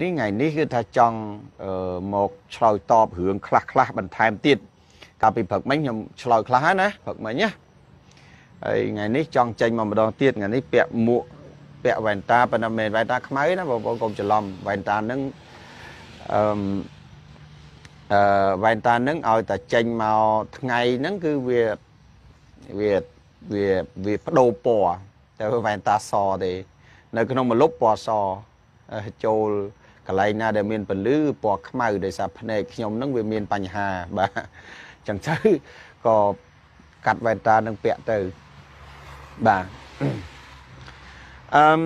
នេះថ្ងៃនេះគឺថាចង់មកឆ្លើយតបរឿងខ្លះខ្លះបន្ថែមទៀតកាលពីព្រឹកមិញខ្ញុំឆ្លើយខ្លះហើយណាព្រឹកមិញណាហើយថ្ងៃនេះចង់ចេញមកម្ដងទៀតថ្ងៃនេះពាក់មួកពាក់វ៉ែនតាប៉ុន្តែមិនមែនវ៉ែនតាខ្មៅណាបងប្អូនកុំច្រឡំវ៉ែនតាហ្នឹងអឺអឺវ៉ែនតាហ្នឹងឲ្យតែចេញមកថ្ងៃហ្នឹងគឺវាវាវាវាបដូរពណ៌តែវ៉ែនតាសទេ នៅក្នុងមលុបពណ៌សចូលកន្លែងណាដែលមានពន្លឺពណ៌ខ្មៅដោយសារភ្នែកខ្ញុំនឹងវាមានបញ្ហាបាទអញ្ចឹងទៅក៏កាត់វ៉ែនតានឹងពាក់ទៅបាទអឺម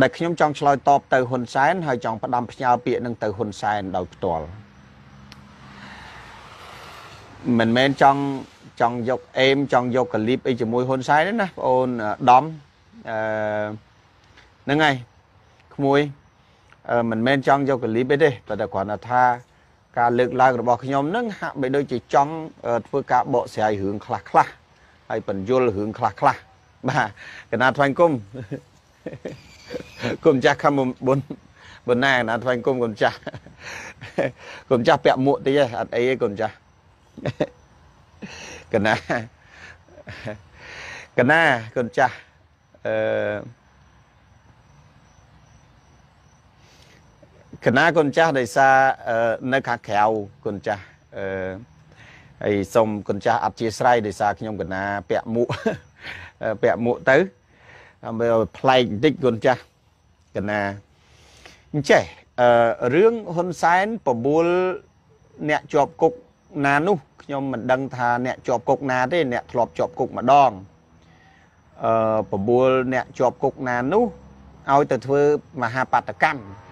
ដែលខ្ញុំចង់ឆ្លើយតបទៅហ៊ុនសែនហើយចង់ផ្ដំផ្ញើពាក្យនឹងទៅហ៊ុនសែនដោយផ្ទាល់មិនមែនចង់ចង់យកអេមចង់យកកលីប អីជាមួយហ៊ុនសែនទេណាបងអូនដំអឺហ្នឹងហើយក្មួយមិនមែនចង់យកកលីបទេតែគ្រាន់តែថា ការលើកឡើងរបស់ខ្ញុំនឹងហាក់បីដូចជាចង់ធ្វើការបកស្រាយរឿងខ្លះខ្លះហើយបញ្យលរឿងខ្លះខ្លះបាទកណា ថ្វាញ់គុំគុំចាស់ខំបុនបុនណាកណាថ្វាញ់គុំគុំចាស់គុំចាស់ពាក់មួកតិចឯងអត់អីទេគុំចាស់កណាកណាគុំចាស់អឺគណៈគុណចាស់ដោយសារនៅខាងក្រៅគុណចាស់អឺហើយសូមគុណចាស់អធិស្ឋានដោយសារខ្ញុំកណាពាក់មួកពាក់មួកទៅដើម្បីឲ្យប្លែកបន្តិចគុណចាស់កណាអញ្ចេះអឺរឿងហ៊ុនសែនបបួលអ្នកជាប់គុកណានោះខ្ញុំមិនដឹងថា អ្នកជាប់គុកណាទេអ្នកធ្លាប់ជាប់គុកម្ដងអឺបបួលអ្នកជាប់គុកណានោះឲ្យទៅធ្វើមហាបាតកម្ម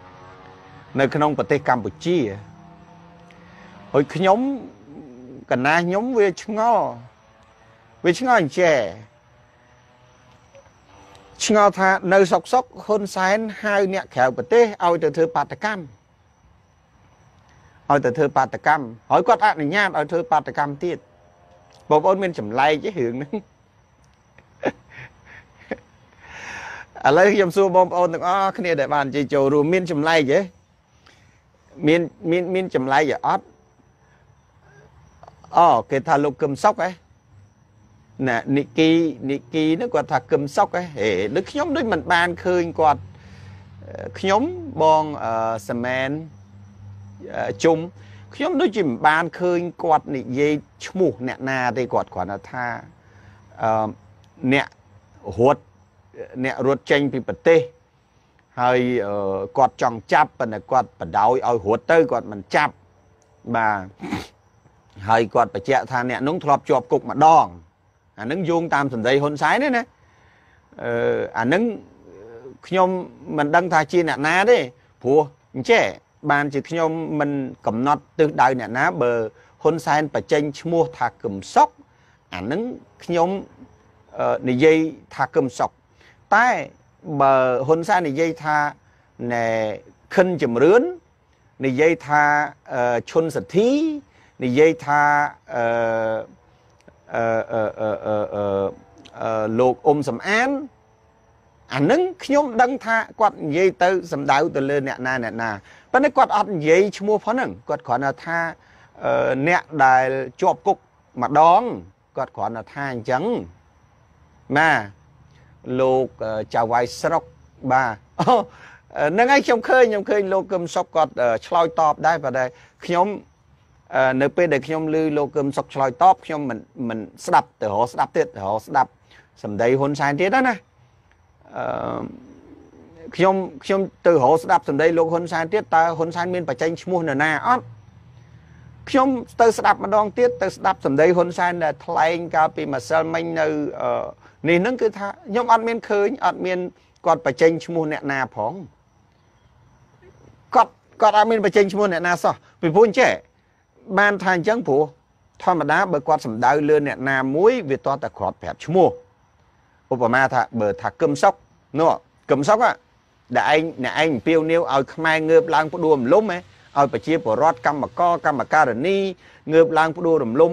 នៅក្នុងប្រទេសកម្ពុជាហើយខ្ញុំកណាខ្ញុំវាឆ្ងល់វាឆ្ងល់អញ្ចេះឆ្ងល់ថានៅសុកសុកហ៊ុនសែនហៅអ្នកក្រៅប្រទេសឲ្យទៅធ្វើបាតកម្មឲ្យទៅធ្វើបាតកម្មហើយគាត់អនុញ្ញាតឲ្យធ្វើបាតកម្មទៀតបងប្អូន មាន ចម្លែកទេរឿងហ្នឹងឥឡូវខ្ញុំសួរបងប្អូនទាំងអស់គ្នាដែលបានជិះចូលរួមមានចម្លែកទេមានមានមានចម្លែកអត់អូគេថាលោកកឹមសុកឯងណានិគីនិគីហ្នឹងគាត់ថាកឹមសុកឯងហេដូចខ្ញុំ ដូចមិនបានឃើញគាត់ខ្ញុំបងសាមែនជុំខ្ញុំដូចជាមិនបានឃើញគាត់និយាយឈ្មោះ អ្នកណាទេគាត់គ្រាន់តែថាអ្នករត់អ្នករត់ចេញពីប្រទេសហើយគាត់ចង់ចាប់ប៉ុន្តែគាត់បដ ாய் ឲ្យរត់ទៅគាត់មិនចាប់បាទហើយគាត់បញ្ជាក់ថាអ្នកនោះធ្លាប់ជាប់គុកម្ដង អានឹងយោងតាមសម្ដីហ៊ុនសែនទេណាអឺអានឹងខ្ញុំមិនដឹងថាជាអ្នកណាទេព្រោះអញ្ចេះបានជាខ្ញុំមិនកំណត់ទិសដៅអ្នកណា បើហ៊ុនសែនបញ្ចេញឈ្មោះថាកឹមសុខអានឹងខ្ញុំនិយាយថាកឹមសុខតែបើហ៊ុនសែននិយាយថាណែខិនជំរឿននិយាយថាឈុនសទ្ធីនិយាយថាអឺអឺអឺអឺអឺលោកអ៊ុំសំអានអានឹងខ្ញុំដឹងថាគាត់និយាយទៅសំដៅទៅលើអ្នកណាអ្នកណាប៉ុន្តែគាត់អត់និយាយឈ្មោះផងហ្នឹងគាត់គ្រាន់តែថាអ្នកដែលជាប់គុកម្ដងគាត់គ្រាន់តែថាអញ្ចឹងណាលោកចៅវាយស្រុកបាទហ្នឹងហើយខ្ញុំឃើញខ្ញុំឃើញលោកកឹមសុខគាត់ឆ្លើយតបដែរប៉ុន្តែខ្ញុំនៅពេលដែលខ្ញុំឮលោកកឹមសុខឆ្លើយតបខ្ញុំមិនមិនស្ដាប់ទៅរកស្ដាប់ទៀតរកស្ដាប់សម្ដីហ៊ុនសែនទៀតណាអឺខ្ញុំខ្ញុំទៅរកស្ដាប់សម្ដីលោកហ៊ុនសែនទៀតតើហ៊ុនសែនមានបច្ចេកឈ្មោះនរណាអត់ខ្ញុំទៅស្ដាប់ ម្ដងទៀតទៅស្ដាប់សម្ដីហ៊ុនសែនដែលថ្លែងកាលពីម្សិលមិញនៅអឺនេះនឹងគឺថាខ្ញុំអត់មានឃើញ អត់មានគាត់បញ្ចេញឈ្មោះអ្នកណាផងគាត់គាត់អត់មានបញ្ចេញឈ្មោះអ្នកណាសោះពីព្រោះចេះបានថាអញ្ចឹងព្រោះធម្មតាបើគាត់សំដៅលើអ្នកណាមួយវាតតែគ្រាត់ប្រាប់ឈ្មោះឧបមាថាបើថាកឹមសុកនោះកឹមសុកដែលឯងអ្នកឯងពៀវនាវឲ្យខ្មែរងើបឡើងផ្ដួលរំលំឲ្យប្រជាពលរដ្ឋកម្មករកម្មការនីងើបឡើងផ្ដួលរំលំ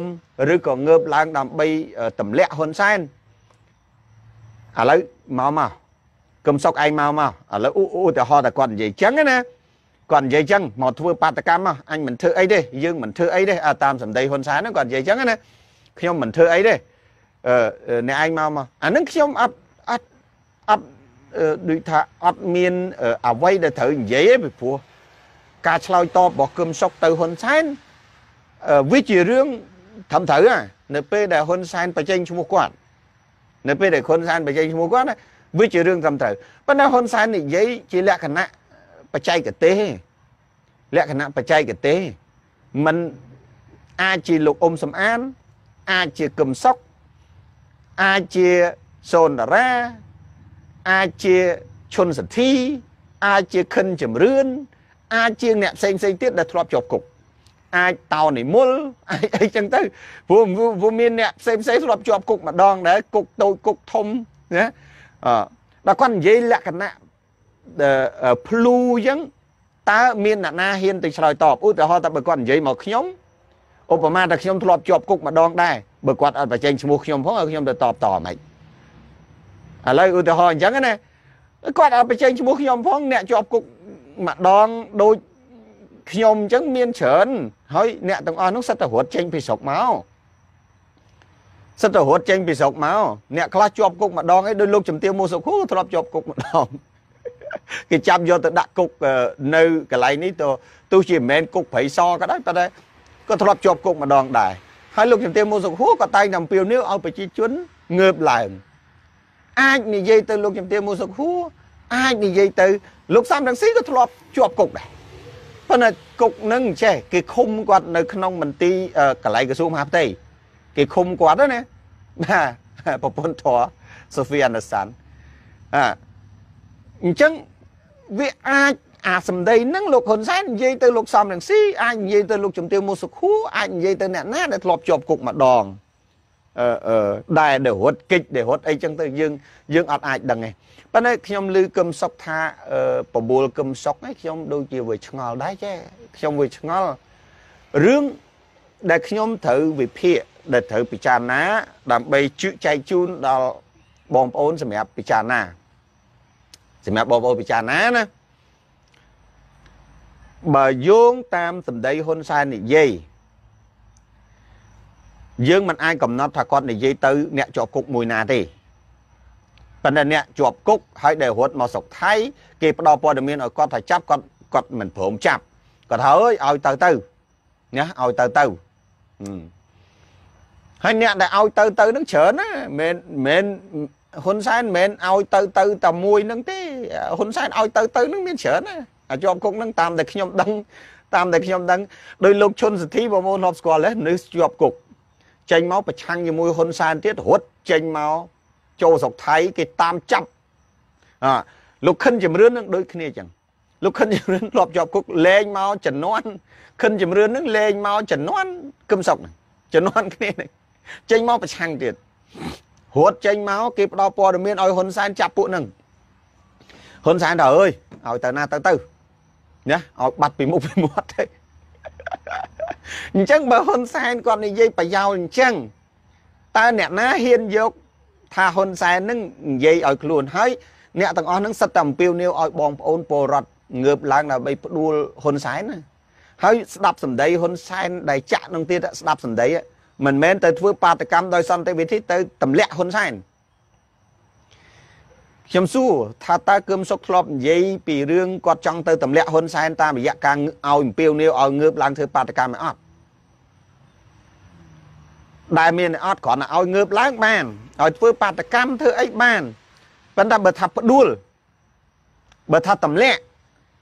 ឬក៏ងើបឡើង ដើម្បីទម្លាក់ហ៊ុនសែនឥឡូវមកមកកុំសុកឯងមកមកឥឡូវឧទាហរណ៍តែគាត់និយាយចឹងណាគាត់និយាយចឹងមកធ្វើបាតកម្មមកអញមិនធ្វើអីទេយើងមិនធ្វើអីទេតាមសម្ដីហ៊ុនសែនហ្នឹងគាត់និយាយចឹងណាខ្ញុំមិនធ្វើអីទេអឺអ្នកឯងមកមកអាហ្នឹងខ្ញុំអត់អត់អត់ដូចថាអត់មានអ្វីដែលត្រូវនិយាយទេពីព្រោះការឆ្លើយតបរបស់គឹមសុកទៅហ៊ុនសែនវាជារឿងត្រឹមត្រូវណានៅ ពេលដែលហ៊ុនសែនបញ្ចេញឈ្មោះគាត់នៅពេលដែលហ៊ុនសែនបញ្ចេញឈ្មោះគាត់វាជារឿងត្រឹមត្រូវប៉ុន្តែហ៊ុនសែននិយាយជាលក្ខណៈបច្ចេកទេសលក្ខណៈបច្ចេកទេសมันអាចជាលោកអ៊ុំសំអានអាចជាកឹមសុក អាចជាសូនតារា អាចជាឈុនសទ្ធី អាចជាខិនជំរឿនអាចជាអ្នកផ្សេងផ្សេងទៀតដែលធ្លាប់ជាប់គុកអាចតោនិមលអាចអីចឹងទៅព្រោះព្រោះមានអ្នកផ្សេងផ្សេងធ្លាប់ជាប់គុកម្ដង ដែរគុកតូចគុកធំណាអដល់គាត់និយាយលក្ខណៈភ្លូចឹងតើមានអ្នកណាហ៊ានទៅឆ្លើយតបឧទាហរណ៍តើបើគាត់និយាយមកខ្ញុំឧបមាថាខ្ញុំធ្លាប់ជាប់គុកម្ដងដែរបើគាត់អត់បញ្ចេញឈ្មោះខ្ញុំផងឲ្យខ្ញុំទៅតបតមិនឥឡូវឧទាហរណ៍អញ្ចឹងណាគាត់អត់បញ្ចេញឈ្មោះខ្ញុំផងអ្នកជាប់គុកម្ដងដូចខ្ញុំអញ្ចឹងមានច្រើនហើយអ្នកទាំងអស់នោះសិតតែរត់ចេញពីស្រុកមកសិតតែរត់ចេញពីស្រុកមកអ្នកខ្លះជាប់គុកម្ដងអីដោយលោកជំទាវមូសុខូធ្លាប់ជាប់គុកម្ដងគេចាប់យកទៅដាក់គុកនៅកន្លែងនេះទៅទោះជាមិនមែនគុកព្រៃសក៏ដោយប៉ុន្តែក៏ធ្លាប់ជាប់គុកម្ដង ដែរហើយលោកជំទាវមូសុខូក៏តែងតែអំពាវនាវឲ្យប្រជាជនងើបឡើងអាចនិយាយទៅលោកជំទាវមូសុខូអាចនិយាយទៅលោកសំរងស៊ីក៏ធ្លាប់ជាប់គុកដែរប៉ុន្តែគុកនឹងចេះ គេឃុំគាត់ នៅក្នុង មន្ទីរកន្លែងក្រសួងមហាផ្ទៃគេឃុំគាត់ណាបាទប្រពន្ធធរសូហ្វីអានសានអអញ្ចឹងវាអាចអាសម្ដីនឹងលោកហ៊ុនសែននិយាយទៅលោកសំរងស៊ីអាចនិយាយទៅលោកជំទាវមូសុខួរអាចនិយាយទៅអ្នកណាដែលធ្លាប់ជាប់គុកម្ដងអឺអឺដែលរត់កិច្ចដែលរត់អីចឹងទៅយើងយើងអត់អាចដឹងទេប៉ុន្តែខ្ញុំឮគឹមសុកថាប្រមូលគឹមសុកឯងខ្ញុំដូចជាវាឆ្ងល់ដែរចេះខ្ញុំវាឆ្ងល់រឿងដែលខ្ញុំត្រូវវិភាគដែលត្រូវពិចារណា ដើម្បីជឿចែកជូនដល់បងប្អូនសម្រាប់ពិចារណាសម្រាប់បងប្អូនពិចារណាណាបើយោងតាមសម្ដីហ៊ុនសែននិយាយយើងមិនអាចកំណត់ថាគាត់និយាយទៅ អ្នកជាប់គុកមួយណាទេប៉ុន្តែអ្នកជាប់គុកហើយដែលរត់មកស្រុកថៃគេផ្ដល់ព័ត៌មានឲ្យគាត់ថាចាប់គាត់គាត់មិនព្រមចាប់គាត់ថាអើយឲ្យទៅទៅណាឲ្យទៅទៅហើយអ្នកដែលឲ្យទៅទៅនឹងច្រើនណាមិនមិនហ៊ុនសែនមិនឲ្យទៅទៅតែមួយ នឹងទេហ៊ុនសែនឲ្យទៅទៅនឹងមានច្រើនណាអាចប់គុកនឹងតាមតែខ្ញុំដឹងតាមតែខ្ញុំដឹងដោយលោកឈុនសិទ្ធិប្រមូលធ្លាប់ស្គាល់ដែរនៅជាប់គុកចេញមកប្រឆាំងជាមួយហ៊ុនសែនទៀតរត់ចេញមកចូលស្រុកថៃគេតាមចាប់អ่าលោកខិនជំរឿននឹងដូចគ្នាចឹងលោកខិនជំរឿនធ្លាប់ជាប់គុកលែងមកជំនន់ខិនជំរឿននឹងលែងមកជំនន់គឹមសុកជំនន់គ្នានេះចេញមកប្រឆាំងទៀតរត់ចេញមក គេផ្ដល់ព័ត៌មានឲ្យហ៊ុនសែនចាប់ពួកនឹងហ៊ុនសែនថាអើយឲ្យទៅណាទៅទៅណាឲ្យបាត់ពីមុខពីមាត់ទៅអញ្ចឹងបើហ៊ុនសែនគាត់និយាយប្រយោលអញ្ចឹងតើអ្នកណាហ៊ានយកថាហ៊ុនសែននឹងនិយាយឲ្យខ្លួនហើយ អ្នកទាំងអស់នឹងសិតតែអំពាវនាវឲ្យបងប្អូនពលរដ្ឋងើបឡើងដើម្បីផ្ដួលហ៊ុនសែនណាហើយស្ដាប់សម្ដីហ៊ុនសែនដែលចាក់នឹងទៀតស្ដាប់សម្ដីមិនមែនទៅធ្វើបាតកម្មដោយសន្តិវិធីទៅទម្លាក់ហ៊ុនសែនខ្ញុំសួរថាតើគឹមសុខធ្លាប់និយាយពីរឿងគាត់ចង់ទៅទម្លាក់ហ៊ុនសែនតាមរយៈការឲ្យអំពាវនាវឲ្យងើបឡើងធ្វើបាតកម្មអត់ដែលមានអត់គ្រាន់តែឲ្យងើបឡើងបានឲ្យធ្វើបាតកម្មធ្វើអីបានប៉ុន្តែបើថាផ្ដួល បើថាទម្លាក់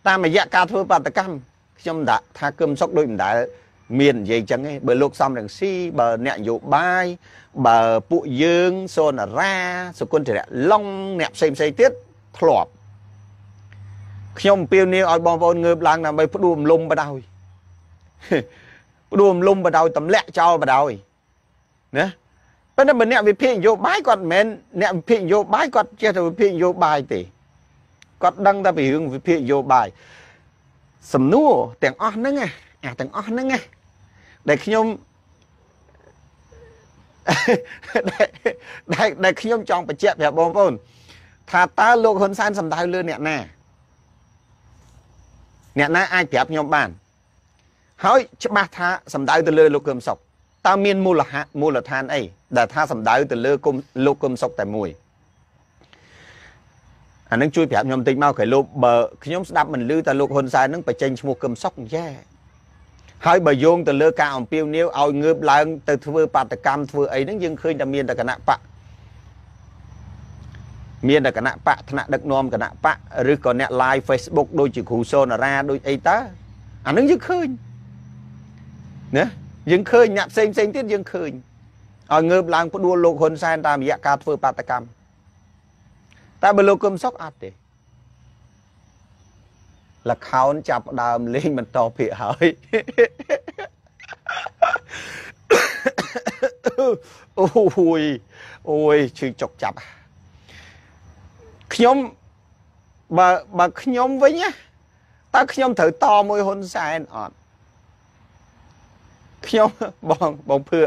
តាមរយៈការធ្វើបាតកម្មខ្ញុំដាក់ថាគឹមសុកដូចមិនដែលមាននិយាយចឹងទេបើលោកសំរងស៊ីបើអ្នកនយោបាយបើពួកយើងសូនារាសុគន្ធរៈឡុងអ្នកផ្សេងផ្សេងទៀតធ្លាប់ខ្ញុំអំពាវនាវឲ្យបងប្អូនងើបឡើងដើម្បីផ្ដួលរំលំបដ ாய் ផ្ដួលរំលំបដ ாய் ទម្លាក់ចោលបដ ாய் ណាប៉ុន្តែបើអ្នកវិភាគនយោបាយគាត់មិនមែនអ្នកវិភាគនយោបាយគាត់ចេះតែវិភាគនយោបាយទេគាត់ដឹង តែពីរឿងវិភាគនយោបាយសំណួរទាំងអស់ហ្នឹង អាទាំងអស់ហ្នឹងដែលខ្ញុំដែលដែលខ្ញុំចង់បញ្ជាក់ប្រាប់បងប្អូនថាតើលោកហ៊ុនសែនសំដៅលើអ្នកណាអ្នកណាអាចប្រាប់ខ្ញុំបាន ហើយ ច្បាស់ថាសំដៅទៅលើលោកកឹមសុខតើមានមូលហៈមូលដ្ឋានអីដែលថាសំដៅ ទៅលើគុំលោកគុំសុកតែមួយអានឹងជួយប្រាប់ខ្ញុំតិចមកក្រោយលោកបើខ្ញុំស្ដាប់មិនលឺតែលោកហ៊ុនសែននឹងបញ្ចេញឈ្មោះគឹមសុកយ៉ាហើយបើយោងទៅលើការអំពាវនាវឲ្យងើបឡើង ទៅធ្វើ បាតកម្មធ្វើអីហ្នឹងយើងឃើញតែមានតែគណៈបកមានតែគណៈបកថ្នាក់ដឹកនាំគណៈបកឬក៏អ្នក live Facebook ដូចជាគ្រូសូនារាដូចអីតើអានឹងយើងឃើញណាយើងឃើញអ្នកផ្សេងផ្សេងទៀតយើងឃើញឲ្យងើបឡើងផ្ដួលលោកហ៊ុនសែនតាមរយៈការធ្វើបាតកម្មតែបើលោកកឹមសុខអត់ទេលខោនចាប់ដើមលេងបន្តភាកហើយអូយអូយឈឺចុកចាប់ខ្ញុំបើបើខ្ញុំវិញតើខ្ញុំត្រូវតមួយហ៊ុនសែនអត់ខ្ញុំបងបងភឿ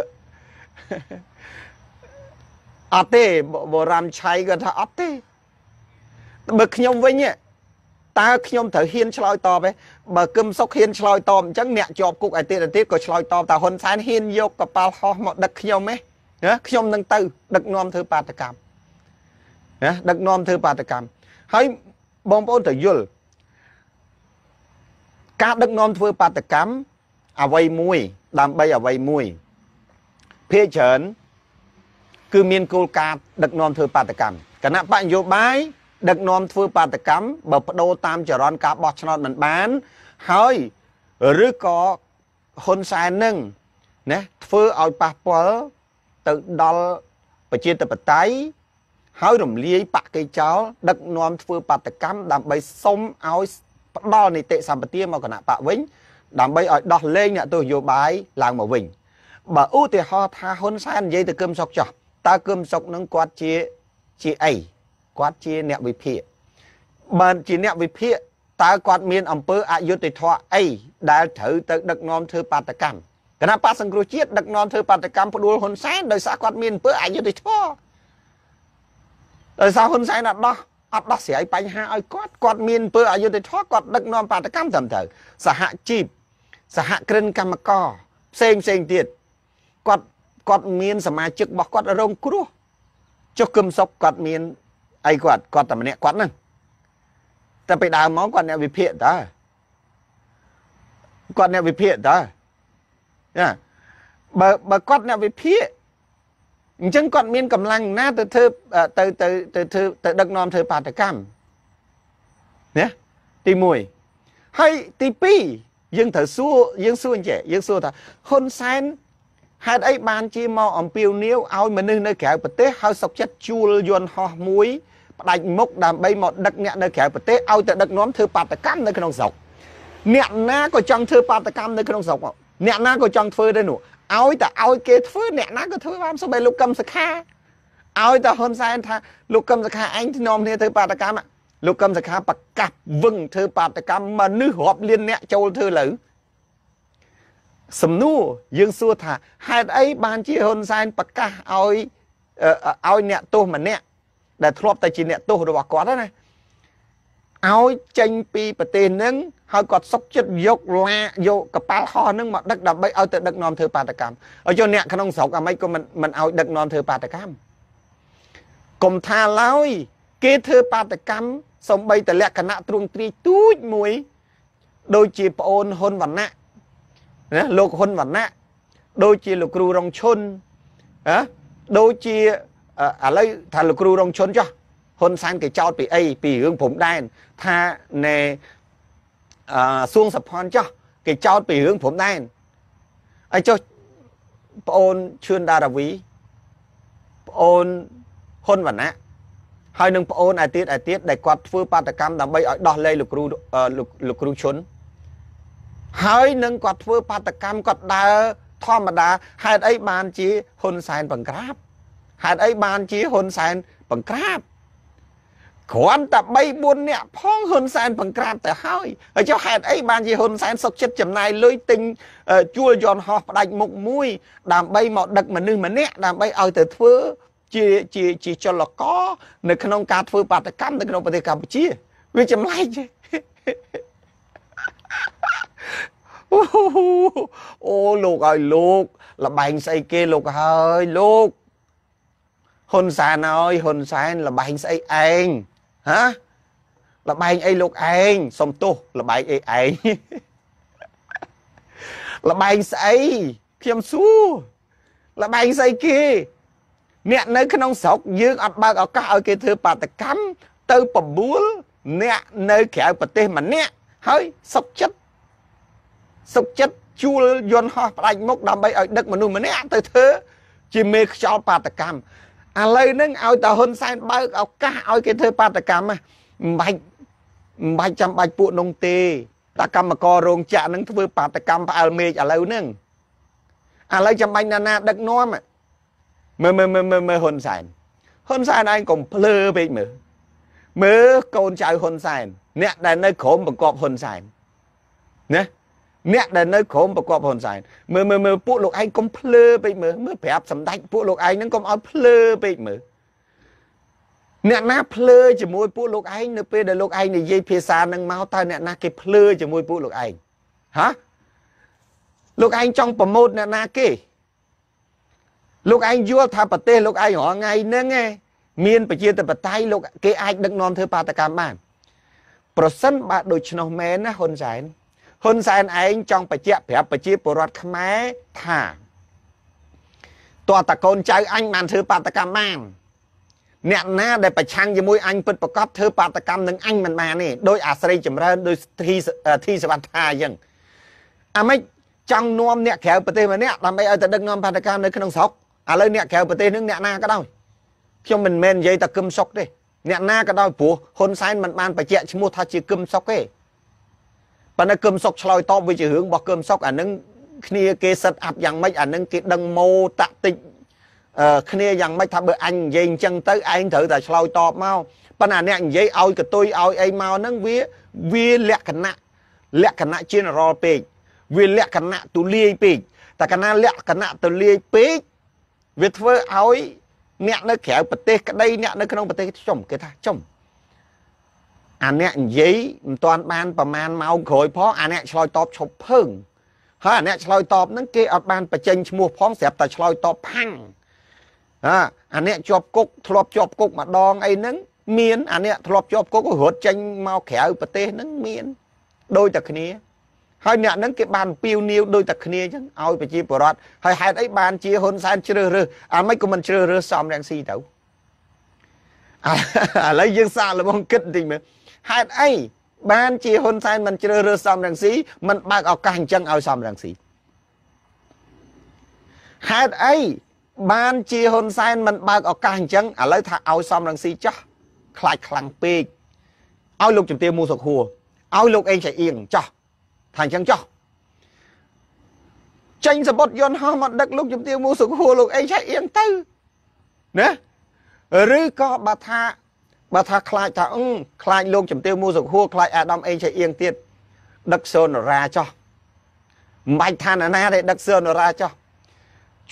អត់ទេបរាមឆៃគាត់ថាអត់ទេបើខ្ញុំវិញតើខ្ញុំត្រូវហ៊ានឆ្លើយតបទេបើគឹមសុខហ៊ានឆ្លើយតបអញ្ចឹងអ្នកជាប់គុកឯទៀតទៀតក៏ឆ្លើយតបតើហ៊ុនសែនហ៊ានយកកប៉ាល់ហោះមកដឹកខ្ញុំទេណាខ្ញុំនឹងទៅ ដឹកនាំធ្វើបាតកម្មណាដឹកនាំធ្វើបាតកម្មហើយបងប្អូនត្រូវយល់ការដឹកនាំធ្វើបាតកម្មអ្វីមួយដើម្បីអ្វីមួយភាគច្រើនគឺមានគោលការណ៍ដឹកនាំធ្វើបាតកម្មគណៈបញ្ញោបាយដឹកនាំធ្វើបាតកម្មបើបដូរតាមចរន្តការបោះឆ្នោតមិនបានហើយឬក៏ហ៊ុនសែននឹងណាធ្វើឲ្យប៉ះពាល់ទៅដល់ប្រជាធិបតេយ្យហើយរំលាយបកគេចោល ដឹកនាំធ្វើបាតកម្មដើម្បីសុំឲ្យផ្ដាល់នីតិសម្បទាមកគណៈបកវិញដើម្បីឲ្យដោះលែងអ្នកទោសនយោបាយឡើងមកវិញបើឧទាហរណ៍ថាហ៊ុនសែននិយាយទៅគឹមសុកចោះតើគឹមសុកនឹងគាត់ជាជាអីគាត់ជាអ្នកវិភាគបើជាអ្នកវិភាគតើគាត់មានអំពើអយុត្តិធម៌អីដែលត្រូវទៅដឹកនាំធ្វើបាតកម្មគណៈបកសង្គ្រោះជាតិដឹកនាំធ្វើបាតកម្មផ្ដួលហ៊ុនសែនដោយសារគាត់មានអំពើអយុត្តិធម៌ដោយសារហ៊ុនសែនអត់ដោះអត់ដោះស្រាយបញ្ហាឲ្យគាត់គាត់មានអំពើអយុត្តិធម៌គាត់ដឹកនាំបាតកម្មត្រឹមត្រូវសហជីពសហគ្រិនកម្មករផ្សេងផ្សេងទៀតគាត់គាត់មានសមាជិករបស់គាត់រងគ្រោះចុះគឹមសុកគាត់មានអីគាត់គាត់តែម្នាក់គាត់ហ្នឹងតែពេលដើមមកគាត់អ្នកវិភាគតើគាត់អ្នកវិភាគតើណាបើបើគាត់អ្នកវិភាគអញ្ចឹងគាត់ មានកម្លាំងណាទៅធ្វើទៅទៅទៅធ្វើទៅដឹកនាំធ្វើបាតកម្មណាទី1ហើយទី2យើងត្រូវសួរយើងសួរអញ្ចេះយើងសួរថាហ៊ុនសែនហេតុអីបានជាមកអំពាវនាវឲ្យមនុស្សនៅក្រៅប្រទេសហើយសុកចិត្តជួលយន្តហោះមួយផ្ដាច់មុខដើម្បីមកដឹកអ្នកនៅក្រៅប្រទេសឲ្យទៅដឹកនាំធ្វើបាតកម្មនៅក្នុងស្រុកអ្នកណាក៏ចង់ធ្វើបាតកម្មនៅក្នុងស្រុកអ្នកណាក៏ចង់ធ្វើដែរនោះឲ្យតែឲ្យគេធ្វើអ្នកណាក៏ធ្វើបានសូម្បីលោកកឹមសុខាឲ្យតែហ៊ុនសែនថាលោកកឹមសុខាឯងនាំគ្នាធ្វើបាតកម្មលោកកឹមសុខាប្រកាសវឹងធ្វើបាតកម្មមនុស្សរាប់លានអ្នក ចូលធ្វើលើសំណួរយើងសួរថាហេតុអីបានជាហ៊ុនសែនប្រកាសឲ្យឲ្យអ្នកទោសម្នាក់ដែលធ្លាប់តែជាអ្នកទោសរបស់គាត់ណាឲ្យចេញពីប្រទេសនឹងហើយគាត់សុកចិត្តយកឡាយកកប៉ាល់ហោះនឹងមកដឹកដើម្បីឲ្យទៅដឹកនាំធ្វើបាតកម្មឲ្យយកអ្នកក្នុងស្រុកអាមេរិកក៏មិនមិនឲ្យដឹកនាំធ្វើបាតកម្មកុំថាឡើយគេធ្វើបាតកម្មសំបីតលក្ខណៈទ្រង់ទ្រាយទូចមួយ ដូចជាប្អូនហ៊ុនវណ្ណៈណាលោកហ៊ុនវណ្ណៈដូចជាលោកគ្រូរងឈុនណាដូចជាឥឡូវថាលោកគ្រូរងឈុនចុះហ៊ុនសែនគេចោទពីអីពីរឿងព្រំដែនថាណែអឺសួងសភ័នចុះគេចោទពីរឿងព្រំដែនហើយចុះប្អូនឈឿនដារាវីប្អូនហ៊ុនវណ្ណៈហើយនឹងប្អូនឯទៀតឯទៀតដែលគាត់ធ្វើបាតកម្មដើម្បីឲ្យដោះលែងលោកគ្រូលោកគ្រូឈុនហើយនឹងគាត់ធ្វើបាតកម្មគាត់ដើរធម្មតាហេតុអីបានជាហ៊ុនសែនបង្ក្រាបហេតុអីបានជាហ៊ុនសែនបង្ក្រាបគ្រាន់តែ3 4នាក់ផងហ៊ុនសែនបង្ក្រាបទៅហើយហើយចុះហេតុអីបានជាហ៊ុនសែនសុកចិត្តចំណាយលុយទិញជួលយន្តហោះផ្ដាច់មុខមួយដើម្បីមកដឹក មនុស្សម្នាក់ដើម្បីឲ្យទៅធ្វើជាជាជាចលករនៅក្នុងការធ្វើ បាតកម្មនៅក្នុងប្រទេសកម្ពុជាវាចម្លែកអូលោកឲ្យលោកលបែងស្អីគេលោកហើយ លោកហ៊ុនសែនហើយហ៊ុនសែនលបែងស្អីឯងហាលបែងអីលោកឯងសុំទោសលបែងអីឯងលបែងស្អីខ្ញុំសួរលបែងស្អីគេអ្នកនៅក្នុងស្រុកយើងអត់បើកឱកាសឲ្យគេធ្វើបាតកម្មទៅ9អ្នកនៅក្រៅប្រទេសម្នាក់ហើយសុកចិត្តសុកចិត្តជួលយន្តហោះផ្ដាច់មុខដើម្បីឲ្យដឹកមនុស្សម្នាក់ទៅធ្វើជាមេខ្យល់បាតកម្មឥឡូវហ្នឹងឲ្យតាហ៊ុនសែនបើកឱកាសឲ្យគេធ្វើបាតកម្មមិនបាច់មិនបាច់ចាំបាច់ពួកនោះទេតាកម្មកររោងចក្រនឹងធ្វើបាតកម្មផ្អើលមេឃឥឡូវហ្នឹងឥឡូវចាំបាច់ណាណាដឹកនាំមើលមើលមើលមើលហ៊ុនសែនហ៊ុនសែនឯងកុំភ្លើពេកមើលមើលកូនចៅហ៊ុនសែនអ្នកដែលនៅក្រោមប្រកបហ៊ុនសែនណាអ្នកដែលនៅក្រោមប្រកបហ៊ុនសែនមើលមើលមើលពួកលោកឯងកុំភ្លើពេកមើលមើលប្រាប់សម្ដេចពួកលោកឯងហ្នឹងកុំឲ្យភ្លើពេកមើលអ្នកណាភ្លើជាមួយពួកលោកឯងនៅពេលដែលលោកឯងនិយាយភាសានឹងមកតើអ្នកណាគេភ្លើជាមួយពួកលោកឯងហាលោកឯងចង់ប្រម៉ូតអ្នកណាគេលោកឯងយល់ថាប្រទេសលោកឯងរងថ្ងៃហ្នឹងឯងមានប្រជាធិបតេយ្យលោកគេអាចដឹកនាំធ្វើបាតកម្មបានប្រសិនបើដូច្នោះមែនណាហ៊ុនសែនហ៊ុនសែនឯងចង់បញ្ជាក់ប្រាប់ប្រជាពលរដ្ឋខ្មែរថាតើតកូនចៅអញបានធ្វើបាតកម្មបានអ្នកណាដែលប្រឆាំងជាមួយអញពិតប្រកបធ្វើបាតកម្មនឹងអញមិនបានទេដោយអាស្រ័យចម្រើនដោយធីធីសវណ្ថាអញ្ចឹងអាម៉េចចង់នាំអ្នកក្រៅប្រទេសម្នាក់ដើម្បីឲ្យទៅដឹកនាំបាតកម្មនៅក្នុងស្រុកឥឡូវអ្នកក្រៅប្រទេសនឹងអ្នកណាក៏ដោយខ្ញុំមិនមែននិយាយតែគឹមសុកទេអ្នកណាក៏ដោយព្រោះហ៊ុនសែនមិនបានបញ្ជាក់ឈ្មោះថាជាគឹមសុកទេប៉ុន្តែគឹមសុកឆ្លើយតបវាជារឿងរបស់គឹមសុកអានឹងគ្នាគេសិតអាប់យ៉ាងម៉េចអានឹងគេដឹងម៉ូតាក់ទិចគ្នាយ៉ាងម៉េចថាបើអញនិយាយអញ្ចឹងទៅឯងត្រូវតែឆ្លើយតបមកប៉ុន្តែអ្នកនិយាយឲ្យកតុយឲ្យអីមកហ្នឹងវាវាលក្ខណៈលក្ខណៈ general ពេកវាលក្ខណៈទូលាយពេកតែកណាលក្ខណៈទូលាយពេកវាធ្វើឲ្យអ្នកនៅក្រៅប្រទេសក្តីអ្នកនៅក្នុងប្រទេសចំគេថាចំអាអ្នកនិយាយមិនទាន់បានប្រមាណម៉ោងក្រោយផងអាអ្នកឆ្លើយតបឈប់ភើងហើយអាអ្នកឆ្លើយតបហ្នឹងគេអត់បានបញ្ចេញឈ្មោះផងស្រាប់តែឆ្លើយតបផាំងហាអាអ្នកជាប់គុកធ្លាប់ជាប់គុកម្ដងអីហ្នឹងមានអាអ្នកធ្លាប់ជាប់គុករត់ចេញមកក្រៅប្រទេសហ្នឹងមានដូចតែគ្នាហើយអ្នកហ្នឹងគេបានពាវនាវដូចតែគ្នាអញ្ចឹងឲ្យប្រជាពលរដ្ឋហើយហេតុអីបានជាហ៊ុនសែនជ្រើសរើសអាមិនក៏មិនជ្រើសរើសសំរងស៊ីទៅឥឡូវយើងសាកល្បងគិតបន្តិចមើលហេតុអីបានជាហ៊ុនសែនមិនជ្រើសរើសសំរងស៊ីមិនបើកឱកាសអញ្ចឹងឲ្យសំរងស៊ីហេតុអីបានជាហ៊ុនសែនមិនបើកឱកាសអញ្ចឹងឥឡូវថាឲ្យសំរងស៊ីចោះខ្លាចខ្លាំងពេកឲ្យលោកជំទាវមូសុខួរឲ្យលោកអេងចៃអៀងចោះថាអញ្ចឹងចោះចាញ់សបុតយន្តហោះមកដឹកលោកជំទាវមូសុខួរលោកអីឆៃអៀងទៅណាឬក៏បើថាបើថាខ្លាចថាអឹងខ្លាចលោកជំទាវមូសុខួរខ្លាចអាដាមអេឆៃអៀងទៀតដឹកសូនរាចោះមិនបាច់ឋានណាទេដឹកសូនរាចោះ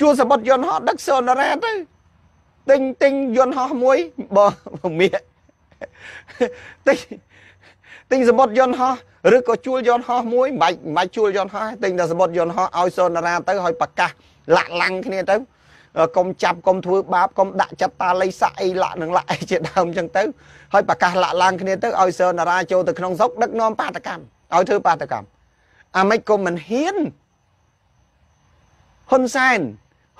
ជួសបុតយន្តហោះដឹកសូនរាទៅទិញទិញយន្តហោះមួយបើមៀកទិញទិញសបុតយន្តហោះឬក៏ជួលយន្តហោះមួយមិនបាច់មិនបាច់ជួលយន្តហោះទិញតែសបុតយន្តហោះឲ្យសនរាទៅឲ្យប្រកាសលាក់ឡាំងគ្នាទៅកុំចាប់កុំធ្វើបាបកុំដាក់ចិត្តតាល័យស័កអីលាក់នឹងលាក់អីជាដើមអញ្ចឹងទៅហើយប្រកាសលាក់ឡាំងគ្នាទៅឲ្យសនរាចូលទៅក្នុងស្រុកដឹកនាំបាតកម្មឲ្យធ្វើបាតកម្មអាម៉េចក៏មិនហ៊ានហ៊ុនសែន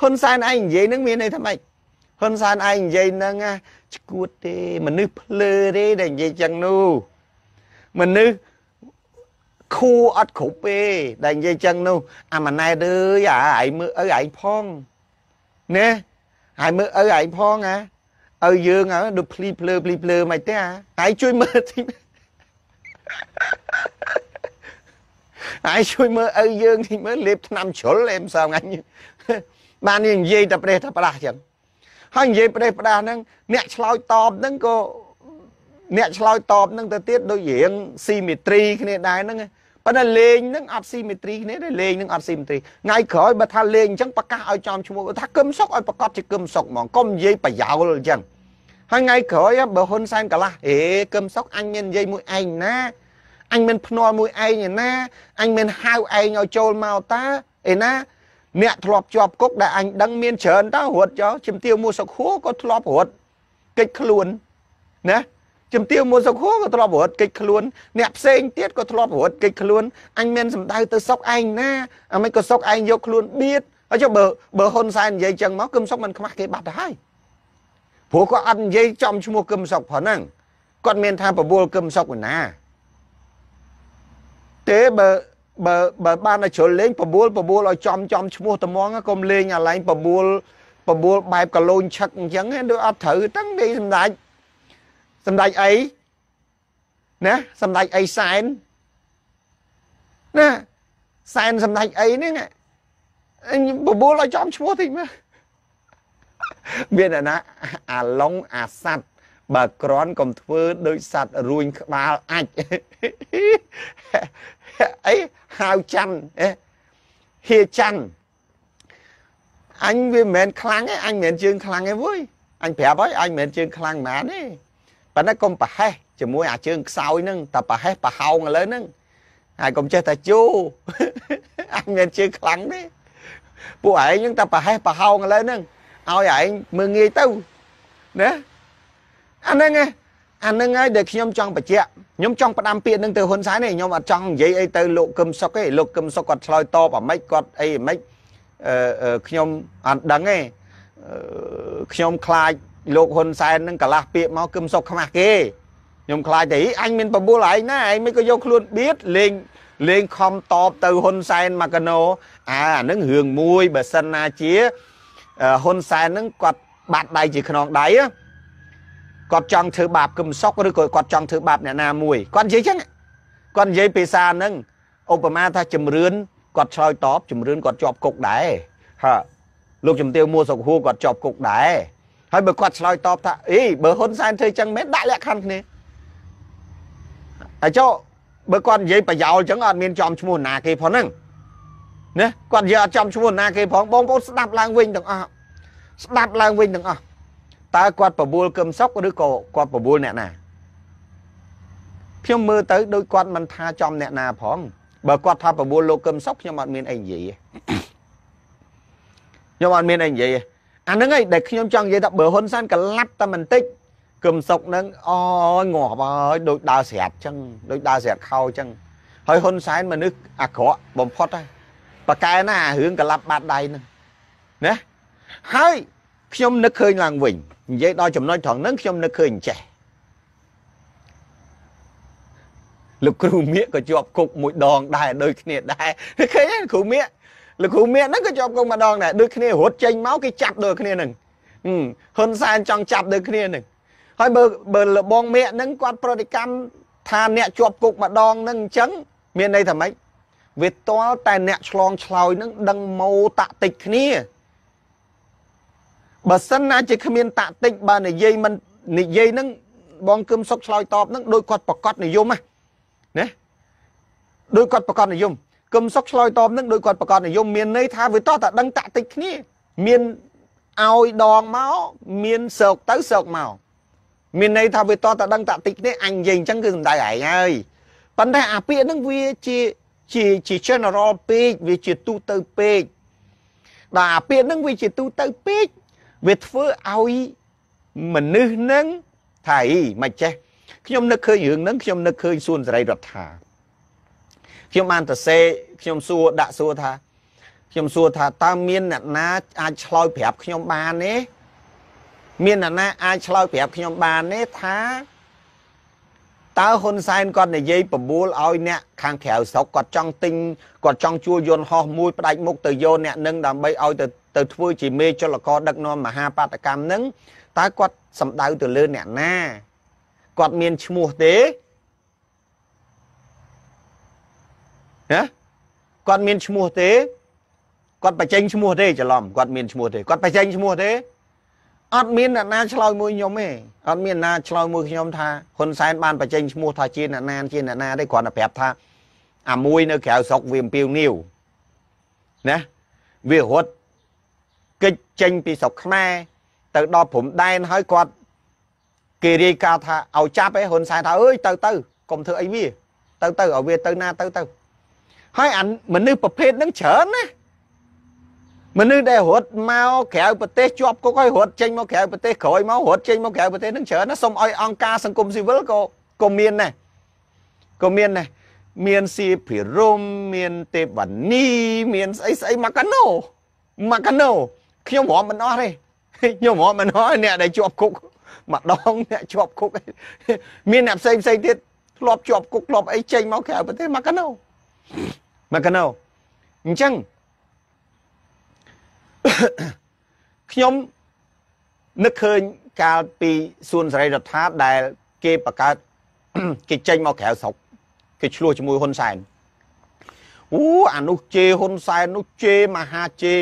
ហ៊ុនសែនឯងនិយាយនឹងមានន័យថាម៉េចហ៊ុនសែនឯងនិយាយនឹងឆ្កួតទេមនុស្សភ្លើទេដែលនិយាយចឹងនោះមនុស្សខួអត់គ្រប់ទេដែលនិយាយចឹងនោះ អាម៉ណែតអើយអាឯងមើលឪឯងផងណាហើយមើលឪឯងផងណាឪយើងអើដូចភ្លីភ្លើភ្លីភ្លើមិនទេអាឯងជួយមើលតិចអាយជួយមើលឪយើងតិចមើលលេបឆ្នាំជ្រុលអែមសងអញបាននិយាយតែប្រេះតែប្រាស់ចឹងហើយនិយាយប្រេះប្រាស់ហ្នឹងអ្នកឆ្លើយតបហ្នឹងក៏អ្នកឆ្លើយតបនឹងទៅទៀតដូចរៀងស៊ីមេត្រីគ្នាដែរហ្នឹងប៉ុន្តែលេងហ្នឹងអត់ស៊ីមេត្រីគ្នាទេលេងហ្នឹងអត់ស៊ីមេត្រីថ្ងៃក្រោយបើថាលេងអញ្ចឹងប្រកាសឲ្យចំឈ្មោះថាគឹមសុកឲ្យប្រកាសជាគឹមសុកហ្មងកុំនិយាយប្រយោលអញ្ចឹងហើយថ្ងៃក្រោយបើហ៊ុនសែនកលាស់អេគឹមសុកអញមាននិយាយមួយឯងណាអញមានភ្នាល់មួយឯងឯណាអញមានហៅឯងឲ្យចូលមកតាឯណាអ្នកធ្លាប់ជាប់គុកដែលអញដឹងមានច្រើនតើរត់ចោលជំទាវមួយសុខហួរក៏ធ្លាប់រត់កិច្ចខ្លួនណាជំទាវមួនសុខួរក៏ធ្លាប់រត់កិច្ចខ្លួនអ្នកផ្សេងទៀតក៏ធ្លាប់រត់កិច្ចខ្លួនអញមានសម្ដៅទៅសុកឯងណាអាមិនក៏សុកឯងយកខ្លួនបៀតហើយចុះបើបើហ៊ុនសែននិយាយចឹងមកគឹមសុកមិនខ្មាស់គេបាត់ទៅហើយព្រោះគាត់អត់និយាយចំឈ្មោះគឹមសុកផងហ្នឹងគាត់មានថាបបួលគឹមសុកណាទេបើបើបើបានតែជ្រុលលេងបបួលបបួលឲ្យចំចំឈ្មោះត្មងកុំលេងអាឡែងបបួលបបួលបែបកលូនឆឹកអញ្ចឹងដូចអត់ត្រូវទាំងនេះសម្ដេចសម្ដេចអីណាសម្ដេចអីសែនណាសែនសម្ដេចអីហ្នឹងបបួលឲ្យចំឈ្មោះតិចមើលមានអាណាអាឡុងអាសัตว์បើក្រន់កុំធ្វើដូចសัตว์រួញក្បាលអាចអីហៅច័ន្ទហៀច័ន្ទអញវាមិនមែនខ្លាំងទេអញមិនមែនជើងខ្លាំងទេវើយអញប្រាប់ហើយអញមិនមែនជើងខ្លាំងហ្មងទេប៉ុន្តែកុំប្រហែសជាមួយអាជើងខ្សោយហ្នឹងតែប្រហែសប្រហោងឥឡូវហ្នឹងហើយកុំចេះតែជូអញមានជើងខ្លាំងទេពួកឯងហ្នឹងតែប្រហែសប្រហោងឥឡូវហ្នឹងឲ្យឯងមើងងាយទៅណាអាហ្នឹងឯងអានឹងហើយដែលខ្ញុំចង់បញ្ជាក់ខ្ញុំចង់ផ្ដាំពាក្យនឹងទៅហ៊ុនសែនទេខ្ញុំអត់ចង់និយាយអីទៅលោកកឹមសុខទេលោកកឹមសុខគាត់ឆ្លើយតបអាម៉េចគាត់អីអាម៉េចអឺខ្ញុំអត់ដឹងទេខ្ញុំខ្លាចលោកហ៊ុនសែននឹងកលាស់ពាកមកគឹមសុកខ្មាស់គេខ្ញុំខ្លាចតែអញមានបបួលឯងណាឯងមិនក៏យកខ្លួនបៀតលេងលេងខំតបទៅហ៊ុនសែនមកកណូអាហ្នឹងរឿងមួយបើសិនណាជាហ៊ុនសែនហ្នឹងគាត់បាត់ដៃជាខ្នងដៃគាត់ចង់ធ្វើបាបគឹមសុកឬក៏គាត់ចង់ធ្វើបាបអ្នកណាមួយគាត់និយាយចឹងគាត់និយាយភាសាហ្នឹងឧបមាថាជំរឿនគាត់ឆ្លើយតបជំរឿនគាត់ជាប់គុកដែរហើលោកជំទាវមួសុកហួរគាត់ជាប់គុកដែរហើយបើគាត់ឆ្លើយតបថាអីបើហ៊ុនសែនធ្វើចឹងមែនដាក់លក្ខខណ្ឌគ្នាហើយចុះបើគាត់និយាយប្រយោលចឹងអត់មានចំឈ្មោះណាគេផងហ្នឹងណាគាត់និយាយអត់ចំឈ្មោះណាគេផងបងប្អូនស្ដាប់ឡើងវិញទាំងអស់ស្ដាប់ឡើងវិញទាំងអស់តើគាត់បបួលកឹមសុកឬក៏គាត់បបួលអ្នកណាខ្ញុំមើលទៅដូចគាត់មិនថាចំអ្នកណាផងបើគាត់ថាបបួលលោកកឹមសុកខ្ញុំអត់មានអីនិយាយទេខ្ញុំអត់មានអីនិយាយទេអាហ្នឹងឯងដែលខ្ញុំចង់និយាយថាបើហ៊ុនសែនក្លាប់តែបន្តិចគឹមសុកហ្នឹងអូយងាប់ហើយដូចដើរស្រាប់ចឹងដូចដើរស្រាប់ខោចឹងហើយហ៊ុនសែនមនុស្សអាក្រក់បំផុតហើយបកែណាអារឿងក្លាប់បាត់ដៃហ្នឹងណាហើយខ្ញុំនឹកឃើញឡើងវិញនិយាយដល់ចំណុចត្រង់ហ្នឹងខ្ញុំនឹកឃើញចេះលោកគ្រូមៀកក៏ជាប់គុកមួយដង ដែរដូចគ្នាដែរឃើញគ្រូមៀកលោកគ្រូមៀកហ្នឹងក៏ជាប់គុកម្ដងដែរដូចគ្នារត់ចេញមកគេចាប់ដូចគ្នាហ្នឹងហ៊ុនសែនចង់ចាប់ដូចគ្នាហ្នឹងហើយបើបើលបងមៀកហ្នឹងគាត់ប្រតិកម្មថាអ្នកជាប់គុកម្ដងហ្នឹងអញ្ចឹងមានន័យថាម៉េចវាតល់តែអ្នកឆ្លងឆ្លោយនឹងដឹងម៉ូតាក់តិចគ្នាបើសិនណាជាគ្មានតាក់តិចបើនិយាយមិននិយាយនឹងបងគឹមសុកឆ្លើយតបនឹងដោយគាត់ប្រកាសនិយមណាដូចគាត់ប្រកាសនិយមកឹមសុខឆ្លើយតបនឹងដោយគាត់ប្រកាសនិយមមានន័យថាវាតោះតែដឹងតាក់តិចគ្នាមានឲ្យដងមកមានសោកទៅសោកមកមានន័យថាវាតោះតែដឹងតាក់តិចគ្នាអញនិយាយអញ្ចឹងគឺសំដៅឯងហើយប៉ុន្តែអាពាក្យហ្នឹងវាជាជាជា general ពេកវាជាទូទៅពេកបាទអាពាក្យហ្នឹងវាជាទូទៅពេកវាធ្វើឲ្យមនុស្សហ្នឹងថាអីមិនចេះខ្ញុំនឹកឃើញរឿងហ្នឹងខ្ញុំនឹកឃើញសួនសេរីរដ្ឋាខ្ញុំបានទៅសេខ្ញុំសួរដាក់សួរថា ខ្ញុំសួរថាតើមាន អ្នកណា អាចឆ្លើយប្រាប់ខ្ញុំបានទេមានអ្នកណា អាចឆ្លើយប្រាប់ខ្ញុំបានទេថាតើហ៊ុនសែនគាត់និយាយបបួលឲ្យអ្នកខាងក្រៅស្រុកគាត់ចង់ទិញគាត់ចង់ជួលយន្តហោះមួយផ្ដាច់មុខទៅយកអ្នកនឹងដើម្បីឲ្យ ទៅទៅធ្វើជាមេចលករដឹកនាំមហាបាតកម្មនឹងតើគាត់សំដៅទៅលើអ្នកណាគាត់មានឈ្មោះទេណាគាត់មានឈ្មោះទេគាត់បញ្ចេញឈ្មោះទេច្រឡំគាត់មានឈ្មោះទេគាត់បញ្ចេញឈ្មោះទេអត់មានអ្នកណាឆ្លើយមួយខ្ញុំទេអត់មានអ្នកណាឆ្លើយមួយខ្ញុំថាហ៊ុនសែនបានបញ្ចេញឈ្មោះថាជាអ្នកណាជាអ្នកណាទេគ្រាន់តែប្រាប់ថាអាមួយនៅក្រៅស្រុកវាអំពាវនាវណាវារត់គេចចេញពីស្រុកខ្មែរទៅដល់ព្រំដែនហើយគាត់គេរាយការណ៍ថាឲ្យចាប់ឯហ៊ុនសែនថាអើយ ទៅទៅកុំធ្វើអីវាទៅទៅឲ្យវាទៅណាទៅទៅហើយអាមនុស្សប្រភេទហ្នឹងច្រើនណាមនុស្សដែលរត់មកក្រៅប្រទេសជាប់គុកហើយរត់ចេញមកក្រៅប្រទេសក្រោយមករត់ចេញមកក្រៅប្រទេសហ្នឹងច្រើនណាសូមឲ្យអង្គការសង្គមស៊ីវិលក៏ក៏មានដែរក៏មានដែរមានសៀភិរមមានទេវនីមានស្អីស្អីមកកាណូមកកាណូខ្ញុំរំមិនអស់ទេខ្ញុំរំមិនអស់អ្នកដែលជាប់គុកម្ដងអ្នកជាប់គុកមានអ្នកផ្សេងផ្សេងទៀតធ្លាប់ជាប់គុកធ្លាប់អីចេញមកក្រៅប្រទេសមកកាណូមកកណោអញ្ចឹងខ្ញុំនឹកឃើញកាលពីសួនសេរីរដ្ឋាដែល គេបង្កើតគេចេញមកក្រៅស្រុក គេឆ្លោះជាមួយហ៊ុនសែនអូអានោះជេហ៊ុនសែននោះជេមហាជេ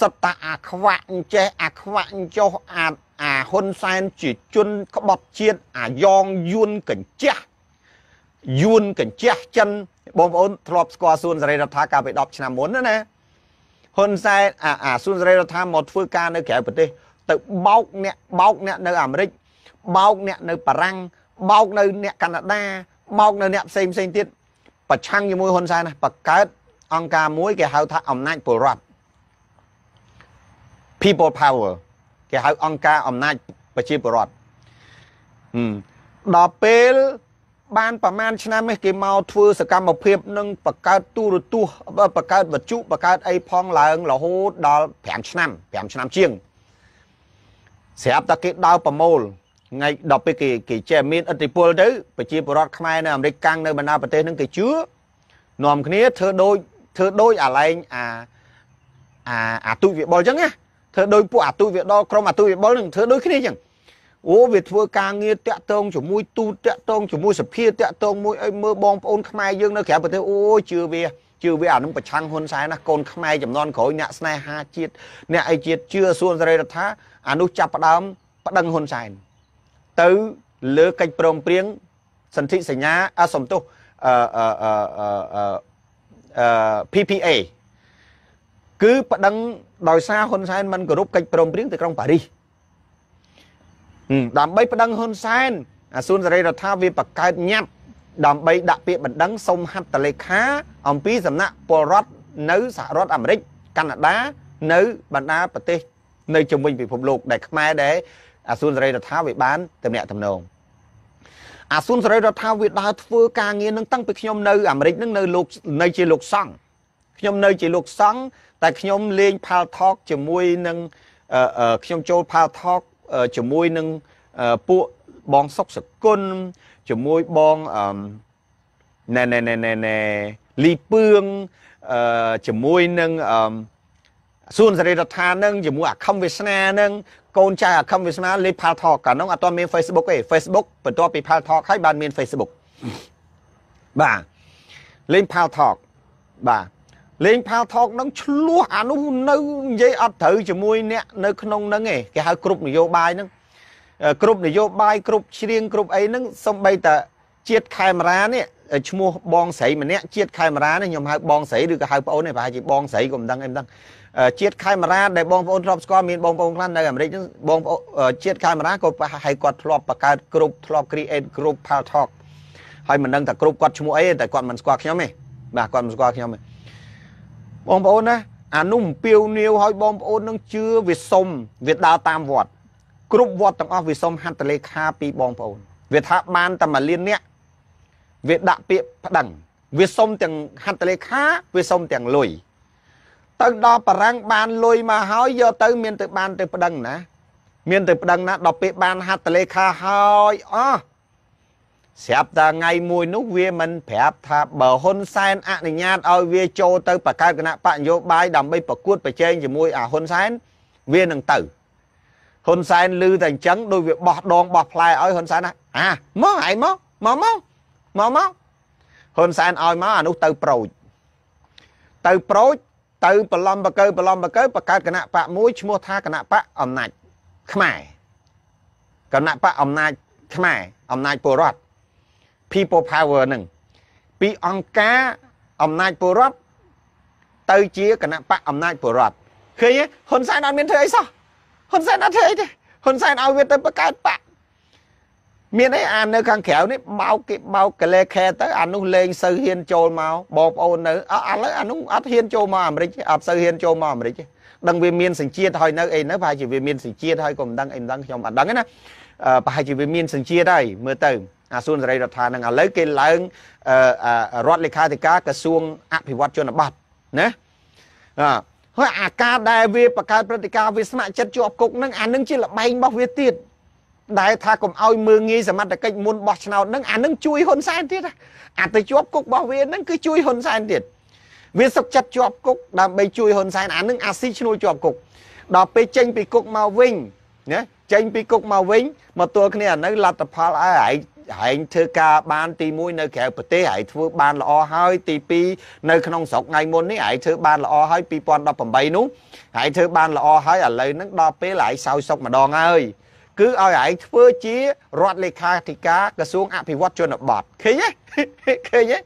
សត្វតា អាខ្វាក់អញ្ចេះអាខ្វាក់អញ្ចោះអាអាហ៊ុនសែនជាជនក្បត់ជាតិអាយ៉ងយួនកញ្ចាស់យួនកញ្ជះចិនបងប្អូនធ្លាប់ស្គាល់សួនសេរីរដ្ឋាកាលពី10ឆ្នាំមុនណាណាហ៊ុនសែនអាសួនសេរីរដ្ឋាមកធ្វើការនៅក្រៅប្រទេសទៅបោកអ្នកបោកអ្នកនៅអាមេរិកបោក អ្នកនៅបារាំងបោកនៅអ្នកកាណាដាបោកនៅអ្នកផ្សេងផ្សេងទៀតប្រឆាំងជាមួយហ៊ុនសែនណាបង្កើតអង្គការមួយគេហៅថាអំណាចពលរដ្ឋ People Power គេហៅអង្គការអំណាចប្រជាពលរដ្ឋដល់ពេលបានប្រមាណឆ្នាំនេះគេមកធ្វើសកម្មភាពនឹងបកើតទូរទស្សន៍បកើតវត្ថុបកើតអីផងឡើងរហូតដល់5ឆ្នាំ5ឆ្នាំជាងស្រាប់តែគេដើរប្រមូលថ្ងៃដល់ពេលគេគេចេះមានឥទ្ធិពលទៅប្រជាពលរដ្ឋខ្មែរនៅអាមេរិកកាំងនៅបណ្ដាប្រទេសហ្នឹងគេជឿនាំគ្នាធ្វើដូចធ្វើដូចអាឡែងអាអាអាទុវិបុលអញ្ចឹងណាធ្វើដូចពួកអាទុវិដលក្រុមអាទុវិបុលនឹងធ្វើដូចគ្នាអញ្ចឹងអូវាធ្វើការងារតាក់ទងជាមួយទូតតាក់ទងជាមួយសភាតាក់ទង មួយអីមើលបងប្អូនខ្មែរយើងនៅក្រៅប្រទេសអូជឿវាជឿវាអានឹងប្រឆាំងហ៊ុនសែនណាកូនខ្មែរចំនួនក្រោយអ្នកស្នេហាជាតិអ្នកអីជាតិជឿសួនសេរីរដ្ឋាអានោះចាប់ផ្ដើមប្តឹងហ៊ុនសែនទៅលើកិច្ចព្រមព្រៀងសន្ធិសញ្ញាអសំទោសអឺអឺអឺអឺ PPA គឺប្តឹងដោយសារហ៊ុនសែនមិនគោរពកិច្ចព្រមព្រៀងទីក្រុងប៉ារីសដើម្បីប្តឹងហ៊ុនសែនអាសួនសេរីរដ្ឋាវាបកើតញាត់ដើម្បីដាក់ពាក្យបណ្ដឹងសុំហត្ថលេខាអំពីសំណាក់ពលរដ្ឋនៅសហរដ្ឋអាមេរិកកាណាដា នៅបណ្ដាប្រទេស នៅជុំវិញពិភពលោក ដែលខ្មែរដែរអាសួនសេរីរដ្ឋាវាបានតំណាក់តំណងអាសួនសេរីរដ្ឋាវាដើរធ្វើការងារនឹងតាំងពីខ្ញុំនៅអាមេរិកនឹងនៅលោកនៅជាលោក សង្ឃខ្ញុំនៅជាលោកសង្ឃតែខ្ញុំលេង Pal Talk ជាមួយនឹងខ្ញុំចូល Pal Talk ជាមួយនឹងពួកបងសុកសគុណជាមួយបងណែណែណែណែណែលីពឿងជាមួយនឹងសួនសេរីរដ្ឋានឹងជាមួយអាខំវាសនានឹងកូនចៅអាខំវាសនាលេខ Pal Talk កាលនោះអត់ទាន់មាន Facebook ទេ Facebook បន្ទាប់ពី Pal Talk ហើយបាន មាន Facebook បាទលេង Pal Talk បាទលេងផាថកនឹងឆ្លោះអានោះនៅនិយាយអត់ត្រូវជាមួយអ្នកនៅក្នុងនឹងឯងគេហៅគ្រប់នយោបាយនឹងគ្រប់នយោបាយគ្រប់ជ្រៀងគ្រប់អីនឹងសំបីតាជាតិខេមរានេះឈ្មោះបងស្រីម្នាក់ជាតិខេមរានេះខ្ញុំហៅបងស្រីឬក៏ហៅប្អូននេះប្រហែលជាបងស្រីក៏មិនដឹងអីមិនដឹងជាតិខេមរាដែលបងប្អូនធ្លាប់ស្គាល់មាន បងប្អូនខ្លះនៅអាមេរិកហ្នឹងបងប្អូនជាតិខេមរាក៏ប្រហែលហើយគាត់ធ្លាប់បង្កើតក្រុមធ្លាប់ create ក្រុម Pal Talk ហើយមិនដឹងថាក្រុមគាត់ឈ្មោះអីតែគាត់មិនស្គាល់ខ្ញុំទេបាទគាត់មិនស្គាល់ខ្ញុំទេបងប្អូនណា អានោះអំពាវនាវឲ្យបងប្អូននឹងជឿវាសុំវាដើរតាមវត្តគ្រប់វត្តទាំងអស់វាសុំហត្ថលេខាពីបងប្អូនវាថាបានតែមួយលានអ្នកវាដាក់ពាក្យប្តឹង វាសុំទាំងហត្ថលេខាវាសុំទាំងលុយទៅដល់បរាំងបានលុយមកហើយយកទៅមានទៅបាន ទៅប្តឹងណាមានទៅប្តឹងណាដល់ពេលបានហត្ថលេខាហើយអោះស្រាប់តែថ្ងៃមួយនោះ វាមិនប្រាប់ថាបើហ៊ុនសែនអនុញ្ញាតឲ្យវាចូលទៅបង្កើតគណៈបកនយោបាយដើម្បីប្រកួតប្រជែងជាមួយអាហ៊ុនសែនវានឹងទៅហ៊ុនសែនឮតែអញ្ចឹងដូចវាបោះដងបោះផ្លែឲ្យហ៊ុនសែនណាអាមកឯងមកមកមកមកមកហ៊ុនសែនឲ្យមកអានោះទៅប្រូចទៅប្រូចទៅប្រឡំបកើប្រឡំបកើបង្កើតគណៈបកមួយឈ្មោះថាគណៈបកអំណាចខ្មែរគណៈបកអំណាចខ្មែរ អំណាចពលរដ្ឋ people power ហ្នឹងពីអង្គការអំណាចពលរដ្ឋទៅជាគណៈបកអំណាចពលរដ្ឋឃើញហ៊ុនសែនអត់មានធ្វើអីសោះហ៊ុនសែនអត់ធ្វើអីទេហ៊ុនសែនឲ្យវាទៅបង្កើតបកមានអីអានៅខាងក្រៅនេះបោកគេបោកកលេខែទៅអានោះលេងសូវហ៊ានចូលមកបងប្អូននៅអឥឡូវអានោះអត់ហ៊ានចូលមកអាមេរិកអត់សូវហ៊ានចូលមកអាមេរិកដឹងវាមានសញ្ជាតិហើយនៅអីនៅប្រហែលជាវាមានសញ្ជាតិហើយក៏មិនដឹងអីមិនដឹងខ្ញុំអត់ដឹងទេណាប្រហែលជាវាមានសញ្ជាតិហើយមើលទៅអាសួនសេរីរដ្ឋានឹងឥឡូវគេឡើងរដ្ឋលេខាធិការក្រសួងអភិវឌ្ឍជនបទណាហើយអាការដែលវាបង្កើតព្រឹត្តិការណ៍វាស្ម័គ្រចិត្តជាប់គុកនឹងអានឹងជាលបែងរបស់វាទៀតដែលថាកុំឲ្យមើងងាយសមត្ថកិច្ចមុនបោះឆ្នោតនឹងអានឹងជួយហ៊ុនសែនទៀតអាទៅជាប់គុករបស់វានឹងគឺជួយហ៊ុនសែនទៀតវាសុកចិត្តជាប់គុកដើម្បីជួយហ៊ុនសែនអានឹងអាស៊ីឈ្នួលជាប់គុកដល់ពេលចេញពីគុកមកវិញណាចេញពីគុកមកវិញមកទល់គ្នានៅលទ្ធផលឲ្យឯងហែងធ្វើការបានទី1នៅក្រៅប្រទេសហែងធ្វើបានល្អហើយទី2នៅក្នុងស្រុកថ្ងៃមុននេះហែងធ្វើបានល្អហើយ2018នោះហែងធ្វើបានល្អហើយឥឡូវហ្នឹងដល់ពេលហែងសោយសុកម្ដងហើយគឺឲ្យហែងធ្វើជារដ្ឋលេខាធិការក្រសួងអភិវឌ្ឍជនបទឃើញទេឃើញទេ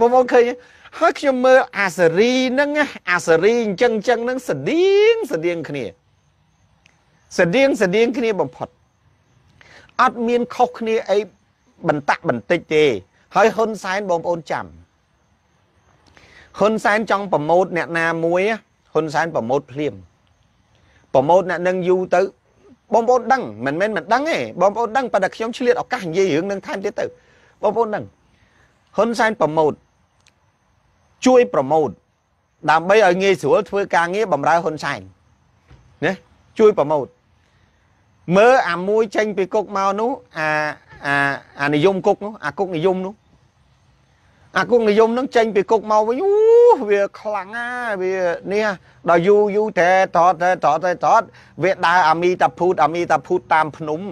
បងប្អូនឃើញទេហើយខ្ញុំមើលអាសេរីហ្នឹងអាសេរីអញ្ចឹងអញ្ចឹងហ្នឹងស្តៀងស្តៀងគ្នាស្តៀងស្តៀងគ្នាបំផុតអត់មានខុសគ្នាអីបន្តាក់បន្តិចទេ ហើយហ៊ុនសែនបងប្អូនចាំហ៊ុនសែនចង់ប្រម៉ូតអ្នកណាមួយហ៊ុនសែនប្រម៉ូតភ្លាមប្រម៉ូតអ្នកនឹងយូរទៅបងប្អូនដឹងមិនមែនមិនដឹងទេបងប្អូនដឹងប៉ុន្តែខ្ញុំឆ្លៀតឱកាសនិយាយរឿងនឹងថែមទៀតទៅបងប្អូនដឹងហ៊ុនសែនប្រម៉ូតជួយប្រម៉ូតដើម្បីឲ្យងាយស្រួលធ្វើការងារបំរើហ៊ុនសែនណាជួយប្រម៉ូតមើលអាមួយចេញពីគុកមកនោះអាអាអានិយមគុកនោះអាគុកនិយមនោះអាគុកនិយមនឹងចេញពីគុកមកវិញអូវាខ្លាំងណាវានេះដល់យូរយូរតែតតតែតតតែតតវាដើរអាមីតាភូតអាមីតាភូតតាមភ្នំ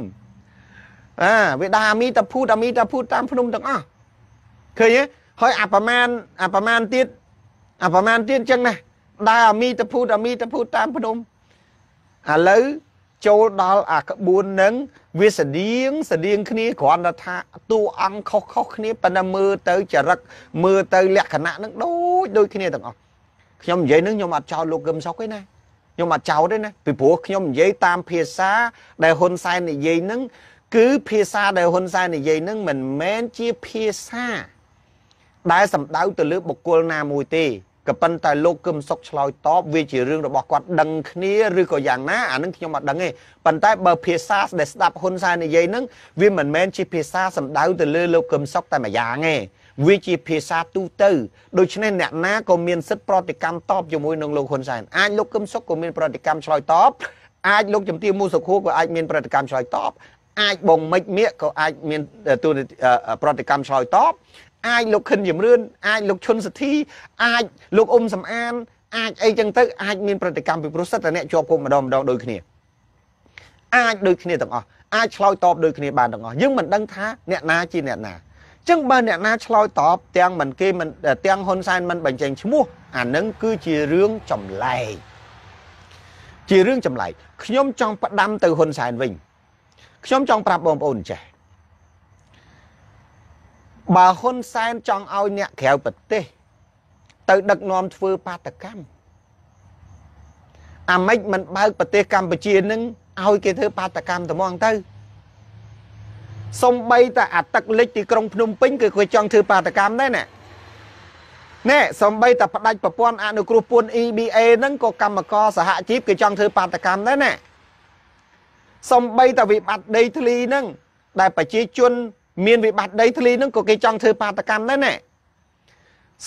អាវាដើរអាមីតាភូតអាមីតាភូតតាមភ្នំទាំងអស់ឃើញទេហើយអាប្រមាណអាប្រមាណទៀតអាប្រមាណទៀតអញ្ចឹងណាដើរអាមីតាភូតអាមីតាភូតតាមភ្នំឥឡូវចូលដល់អាក្បួននឹងវាស្តៀងស្តៀងគ្នាគ្រាន់តែថាតួអង្គខុសខុសគ្នាប៉ុន្តែមើលទៅចរិតមើលទៅលក្ខណៈនឹងដូចដូចគ្នាទាំងអស់ខ្ញុំនិយាយនឹងខ្ញុំអត់ចោលលោកកឹមសុខទេណាខ្ញុំអត់ចោលទេណាពីព្រោះខ្ញុំនិយាយតាមភាសាដែលហ៊ុនសែននិយាយនឹងគឺភាសាដែលហ៊ុនសែននិយាយនឹងមិនមែនជាភាសា ដែលសំដៅទៅលើបុគ្គលណាមួយទេក៏ប៉ុន្តែលោកគឹមសុកឆ្លើយតបវាជារឿងរបស់គាត់ដឹងគ្នាឬក៏យ៉ាងណាអានឹងខ្ញុំអត់ដឹងទេប៉ុន្តែបើភាសាដែលស្ដាប់ហ៊ុនសែននិយាយហ្នឹងវាមិនមែនជាភាសាសំដៅទៅលើលោកគឹមសុកតែម្យ៉ាងទេវាជាភាសាទូទៅដូច្នេះអ្នកណាក៏មានសិទ្ធិប្រតិកម្មតបជាមួយនឹងលោកហ៊ុនសែនអាចលោកគឹមសុខក៏មានប្រតិកម្មឆ្លើយតបអាចលោកជំទាវមូសុខួរក៏អាចមានប្រតិកម្មឆ្លើយតបអាចបងមិចមៀកក៏អាចមានប្រតិកម្មឆ្លើយតបអាចលោកខិនជំរឿនអាចលោកឈុនសទ្ធីអាចលោកអ៊ុំសំអានអាចអីចឹងទៅអាចមានប្រតិកម្មពីព្រោះសិតតែអ្នកជាប់គុំម្ដងម្ដងដូចគ្នាអាចដូចគ្នាទាំងអស់អាចឆ្លើយតបដូចគ្នាបានទាំងអស់យើងមិនដឹងថាអ្នកណាជាអ្នកណាចឹងបើអ្នកណាឆ្លើយតបទាំងមិនគេមិនទាំងហ៊ុនសែនមិនបញ្ចេញឈ្មោះ អានឹងគឺជារឿងចម្លែកជារឿងចម្លែកខ្ញុំចង់ផ្ដាំ ទៅហ៊ុនសែនវិញខ្ញុំចង់ប្រាប់បងប្អូនចេះបើហ៊ុនសែនចង់ឲ្យអ្នកក្រៅប្រទេស ទៅដឹកនាំធ្វើបាតកម្មអាមេរិកមិនបើកប្រទេសកម្ពុជានឹងឲ្យគេធ្វើបាតកម្មត្មងទៅសំបីតែអាទឹកលិចទីក្រុងភ្នំពេញ គឺគេចង់ធ្វើបាតកម្មដែរណាណែសំបីតែផ្ដាច់ប្រព័ន្ធអនុគ្រោះពន្ធ EBA ហ្នឹងក៏កម្មករសហជីពគេចង់ធ្វើបាតកម្មដែរណាសំបីតែវិបត្តិដីធ្លីហ្នឹងដែលប្រជាជនមានវិបត្តិដីធ្លីនឹងក៏គេចង់ធ្វើបាតកម្មដែរណា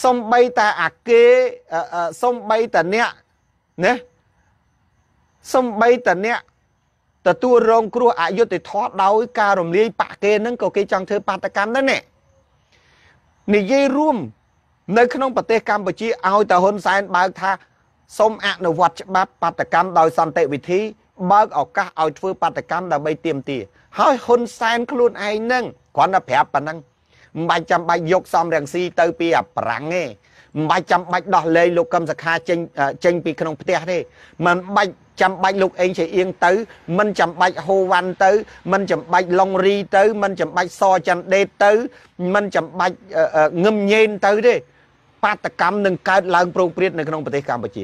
សំបីតាអាគេសំបីតាអ្នកណាសំបីតាអ្នកទទួលរង គ្រោះអយុត្តិធម៌ដោយការរំលាយបាក់គេនឹងក៏គេចង់ធ្វើបាតកម្មដែរណានិយាយរួម នៅក្នុងប្រទេសកម្ពុជាឲ្យតាហ៊ុនសែន បើកថាសូមអនុវត្តច្បាប់បាតកម្មដោយសន្តិវិធីបើកឱកាសឲ្យធ្វើបាតកម្មដើម្បីទៀមទាហើយហ៊ុនសែនខ្លួនឯងនឹងគ្រាន់តែប្រាប់ប៉ុណ្ណឹងមិនបាច់ចាំបាច់យកសំរងស៊ីទៅពីអាប្រាំងទេមិនបាច់ចាំបាច់ដោះលែងលោកកឹមសខាចេញចេញពីក្នុងផ្ទះទេមិនបាច់ចាំបាច់លោកអេងជាអៀងទៅ មិនចាំបាច់ហូវ៉ាន់ទៅ មិនចាំបាច់ឡុងរីទៅ មិនចាំបាច់សចន្ទដេតទៅ មិនចាំបាច់ងឹមញេនទៅទេបាតកម្មនឹងកើតឡើងប្រងព្រឹត្តនៅក្នុងប្រទេសកម្ពុជា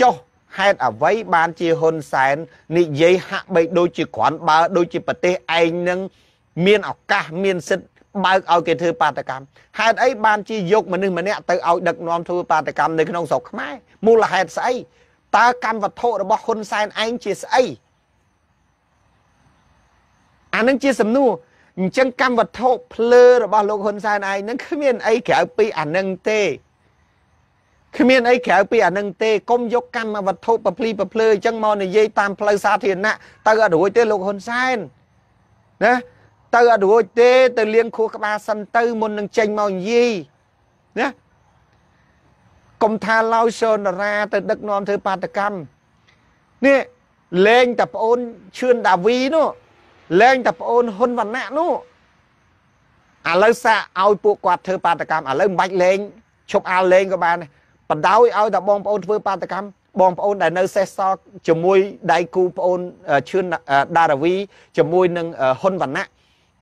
ចុះហេតុអ្វីបានជាហ៊ុនសែននិយាយហាក់បីដូចជាក្រាន់បើ ដូចជាប្រទេសឯងនឹងមានឱកាស មានសិទ្ធិបើកឲ្យគេធ្វើបាតកម្មហេតុអីបានជាយកមនុស្សម្នាក់ទៅឲ្យដឹកនាំធ្វើបាតកម្មនៅក្នុងស្រុកខ្មែរមូលហេតុស្អីតើកម្មវត្ថុរបស់ហ៊ុនសែនឯងជាស្អីអានឹងជាសំណួរអញ្ចឹងកម្មវត្ថុភ្លើរបស់លោកហ៊ុនសែនឯងនឹងគ្មានអីក្រៅពីអានឹងទេគ្មានអីក្រៅពីអានឹងទេកុំយកកម្មវត្ថុប្រភ្លីប្រភ្លើអញ្ចឹងមកនិយាយតាមផ្លូវសាធារណៈទៅអត់រួចទេលោកហ៊ុនសែនណាទៅអត់រួចទេ ទៅលៀងខួរក្បាលសិនទៅមុននឹងចេញមកនិយាយណាកុំថាឡោយសនារាទៅដឹកនាំធ្វើបាតកម្មនេះលេងតែប្អូនឈឿនដាវីនោះលេងតែប្អូនហ៊ុនវណ្ណៈនោះឥឡូវសាកឲ្យពួកគាត់ធ្វើបាតកម្មឥឡូវមិនបាច់លេងឈប់អាលលេងក៏បានដែរបដោយឲ្យតែបងប្អូនធ្វើ បាតកម្មបងប្អូន ដែលនៅសេះសល់ជាមួយដៃគូប្អូនឈឿនដារាវីជាមួយនឹងហ៊ុនវណ្ណៈ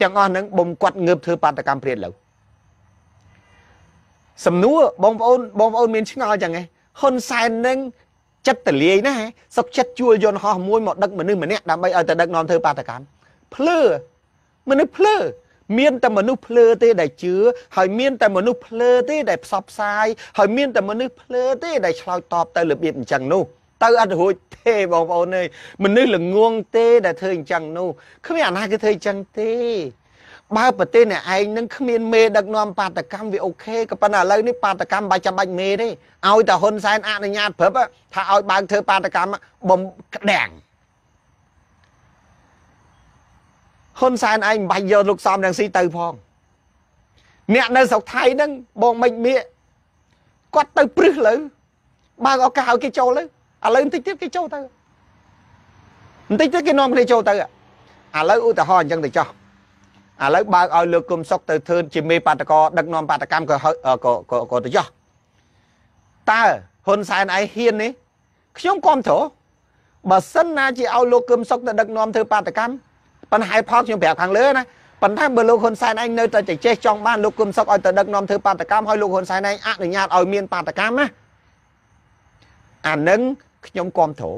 ទាំងអស់ហ្នឹងបំគាត់ងើបធ្វើបាតកម្មព្រាតលើសំណួរបងប្អូនបងប្អូនមាន ឆ្ងល់យ៉ាងហេហ៊ុនសែននឹងចិត្តតលាយណាស់សុកចិត្តជួលយន្តហោះមួយមកដឹកមនុស្សម្នាក់ដើម្បីឲ្យទៅដឹកនាំធ្វើបាតកម្មភ្លឺមនុស្សភ្លឺមានតែមនុស្សភ្លើទេដែលជឿហើយមានតែមនុស្សភ្លើទេដែលផ្សព្វផ្សាយហើយមានតែមនុស្សភ្លើទេដែលឆ្លើយតបទៅរបៀបអញ្ចឹងនោះទៅអត់រួចទេបងប្អូនអើយមនុស្សល្ងងទេដែលធ្វើអញ្ចឹងនោះ គ្មានអាណាគេធ្វើអញ្ចឹងទេ បើប្រទេសអ្នកឯងនឹងគ្មានមេដឹកនាំបាតកម្មវាអូខេក៏ប៉ុន្តែឥឡូវនេះបាតកម្មបាច់ចាំបាច់មេទេឲ្យតែហ៊ុនសែនអនុញ្ញាតព្រឹបថាឲ្យបើកធ្វើបាតកម្មបំក្តាំងហ៊ុនសែនឯងមិនបាច់យកលោកសំរងស៊ីទៅផងអ្នកនៅស្រុកថៃហ្នឹងបងមិនមៀកគាត់ទៅព្រឹសលើបើកឱកាសឲ្យគេចូលទៅឥឡូវបន្តិចទៀតគេចូលទៅបន្តិចទៀតគេនាំគ្នាចូលទៅឥឡូវឧទាហរណ៍អញ្ចឹងទៅចោះឥឡូវបើកឲ្យលោកគុំសុកទៅធ្វើជាមេបាតកោដឹកនាំបាតកម្មក៏ក៏ក៏ទៅចោះតើហ៊ុនសែនឯងហ៊ាននេះខ្ញុំគាំទ្របើសិនណាជាឲ្យលោកគឹមសុកទៅដឹកនាំធ្វើបាតកម្មប៉ុន្តែហេតុផលខ្ញុំប្រាប់ខាងលើណាប៉ុន្តែបើលោកហ៊ុនសែនឯងនៅតែចេះចង់បានលោកគឹមសុខឲ្យទៅដឹកនាំធ្វើបាតកម្មឲ្យលោកហ៊ុនសែនឯងអនុញ្ញាតឲ្យមានបាតកម្មណាអានឹង ខ្ញុំគ្រប់គ្រង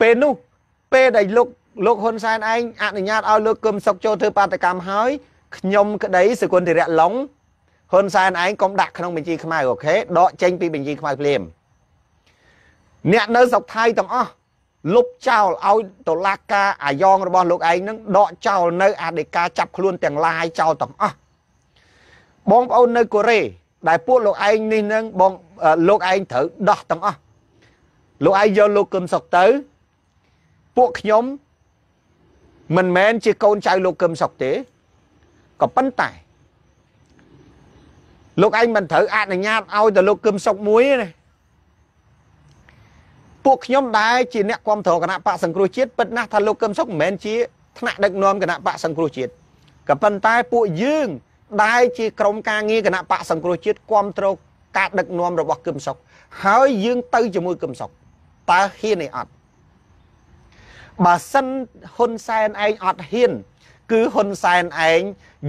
ពេលនោះពេលដែលលោកលោកហ៊ុនសែនឯងអនុញ្ញាតឲ្យលោកគឹមសុខចូលធ្វើបាតកម្មហើយខ្ញុំក្តីសគុណធិរៈឡុងហ៊ុនសែនឯងកុំដាក់ក្នុងបញ្ជីខ្មៅអូខេដកចេញពីបញ្ជីខ្មៅភ្លាមអ្នកនៅស្រុកថៃទាំងអស់លុបចោលឲ្យតឡាការអាយ៉ងរបស់លោកឯងនឹងដកចោលនៅអធិការចាប់ខ្លួន ទាំងឡាយចោលទាំងអស់បងប្អូននៅកូរ៉េដែលពួកលោកឯងនេះនឹងបងលោកឯងត្រូវដោះទាំងអស់លោកឯងយកលោកកឹមសុកទៅពួកខ្ញុំ មិនមែនជាកូនចៅលោកកឹមសុកទេក៏ប៉ុន្តែលោកឯងមិនត្រូវអនុញ្ញាតឲ្យទៅលោកកឹមសុកមួយទេពួកខ្ញុំដែរជាអ្នកគ្រប់គ្រងគណៈបកសង្គ្រោះជាតិពិតណាស់ថាលោកកឹមសុខមិនមែនជាថ្នាក់ដឹកនាំគណៈបកសង្គ្រោះជាតិក៏ប៉ុន្តែ ពួកយើងដែរជាក្រុមការងារគណៈបកសង្គ្រោះជាតិគ្រប់គ្រងការដឹកនាំរបស់គឹមសុខហើយយើងទៅជាមួយគឹមសុខតើហ៊ានឯអត់បើសិនហ៊ុនសែនឯងអត់ហ៊ានគឺហ៊ុនសែនឯង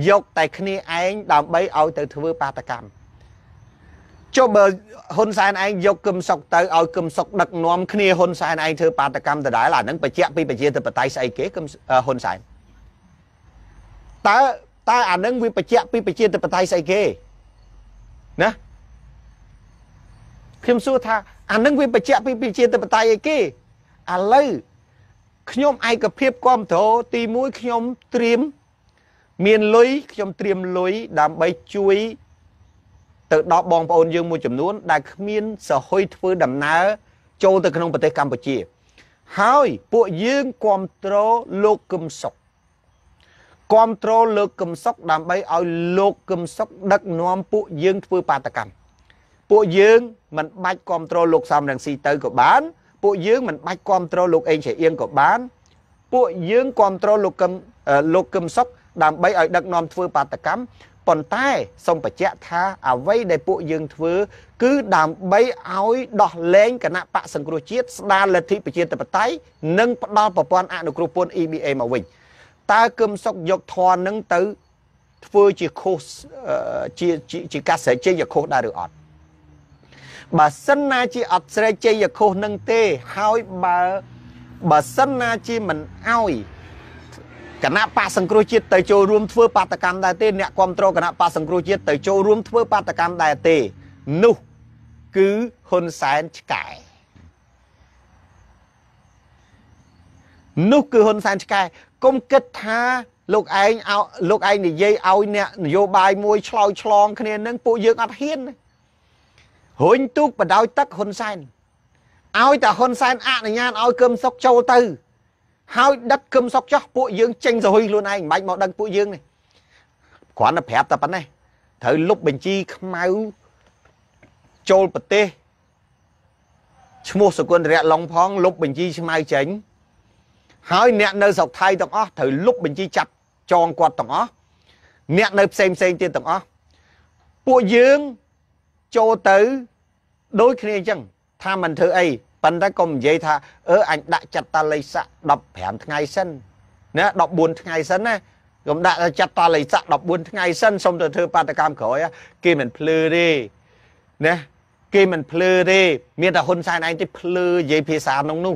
យកតែគ្នាឯងដើម្បីឲ្យទៅធ្វើបាតកម្មចុះបើហ៊ុនសែនឯងយកគឹមសុកទៅឲ្យគឹមសុកដឹកនាំគ្នាហ៊ុនសែនឯងធ្វើបាតកម្មដដែលអានឹងបញ្ជាក់ពីប្រជាធិបតេយ្យស្អីគេគឹមហ៊ុនសែនតើតើអានឹងវាបញ្ជាក់ពីប្រជាធិបតេយ្យស្អីគេណាខ្ញុំសួរថាអានឹងវាបញ្ជាក់ពីប្រជាធិបតេយ្យអីគេឥឡូវខ្ញុំឯកភាពគ្រប់គ្រងទី1ខ្ញុំត្រៀមមានលុយខ្ញុំត្រៀមលុយដើម្បីជួយទៅដល់បងប្អូនយើងមួយចំនួន ដែលគ្មានសហុយធ្វើដំណើរចូលទៅក្នុងប្រទេសកម្ពុជា ហើយពួកយើងគ្រប់គ្រងលោកគឹមសុខគ្រប់គ្រងលោកគឹមសុខដើម្បីឲ្យលោកគឹមសុខដឹកនាំពួកយើងធ្វើបាតកម្មពួកយើងមិនបាច់គ្រប់គ្រងលោកសំរងស៊ីទៅក៏បាន ពួកយើងមិនបាច់គ្រប់គ្រងលោកអេងឆៃអៀងក៏បានពួកយើងគ្រប់គ្រងលោកគឹមលោកគឹមសុខដើម្បីឲ្យដឹកនាំធ្វើបាតកម្មប៉ុន្តែសូមបញ្ជាក់ថាអ្វីដែលពួកយើងធ្វើ គឺដើម្បីឲ្យដោះលែងគណៈបកសង្គ្រោះជាតិស្ដារលទ្ធិប្រជាធិបតេយ្យនិងផ្ដល់ប្រព័ន្ធអនុគ្រោះពន្ធ EBA មកវិញតើគឹមសុកយកធននឹងទៅធ្វើជាខុសជាជាការស្រែកជ័យខុសដែរឬអត់បើសិនណាជាអត់ស្រែកជ័យខុសនឹងទេហើយបើបើសិនណាជាមិនអោយគណៈបកសង្គ្រោះជាតិទៅចូលរួមធ្វើបាតកម្មដែរទេអ្នកគ្រប់គ្រងគណៈបកសង្គ្រោះជាតិទៅចូលរួមធ្វើបាតកម្មដែរទេនោះ គឺហ៊ុនសែនឆ្កែនោះគឺហ៊ុនសែនឆ្កែកុំគិតថាលោកឯងលោកឯងនិយាយឲ្យអ្នក នយោបាយមួយឆ្លោយឆ្លងគ្នានឹងពួកយើងអត់ហ៊ានរុញទូកបដោយទឹកហ៊ុនសែនឲ្យតែហ៊ុនសែនអនុញ្ញាតឲ្យកឹមសុកចូលទៅហើយដិតគឹមសុកចោះពួកយើងចេញសហ៊ុយខ្លួនឯងមិនបាច់មកដឹងពួកយើងនេះគ្រាន់តែប្រាប់តែប៉ុណ្ណេះត្រូវលុបបញ្ជីខ្មៅចូលប្រទេសឈ្មោះសគុណរៈឡុងផងលុបបញ្ជីខ្មៅចេញហើយអ្នកនៅស្រុកថៃទាំងអស់ត្រូវលុបបញ្ជីចាប់ចងគាត់ទាំងអស់អ្នកនៅផ្សេងផ្សេងទៀតទាំងអស់ពួកយើងចូលទៅដូចគ្នាអញ្ចឹងថាមិនធ្វើអីប៉ុន្តែកុំនិយាយថាអឺអញដាក់ចតាលិស័ក15ថ្ងៃសិនណា14ថ្ងៃសិនណាកុំដាក់ចតាលិស័ក14ថ្ងៃសិនសុំទៅធ្វើបាតកម្មក្រោយគេមិនភ្លឺទេណាគេមិនភ្លឺទេមានតែហ៊ុនសែនឯងទេភ្លឺនិយាយភាសាក្នុងនោះ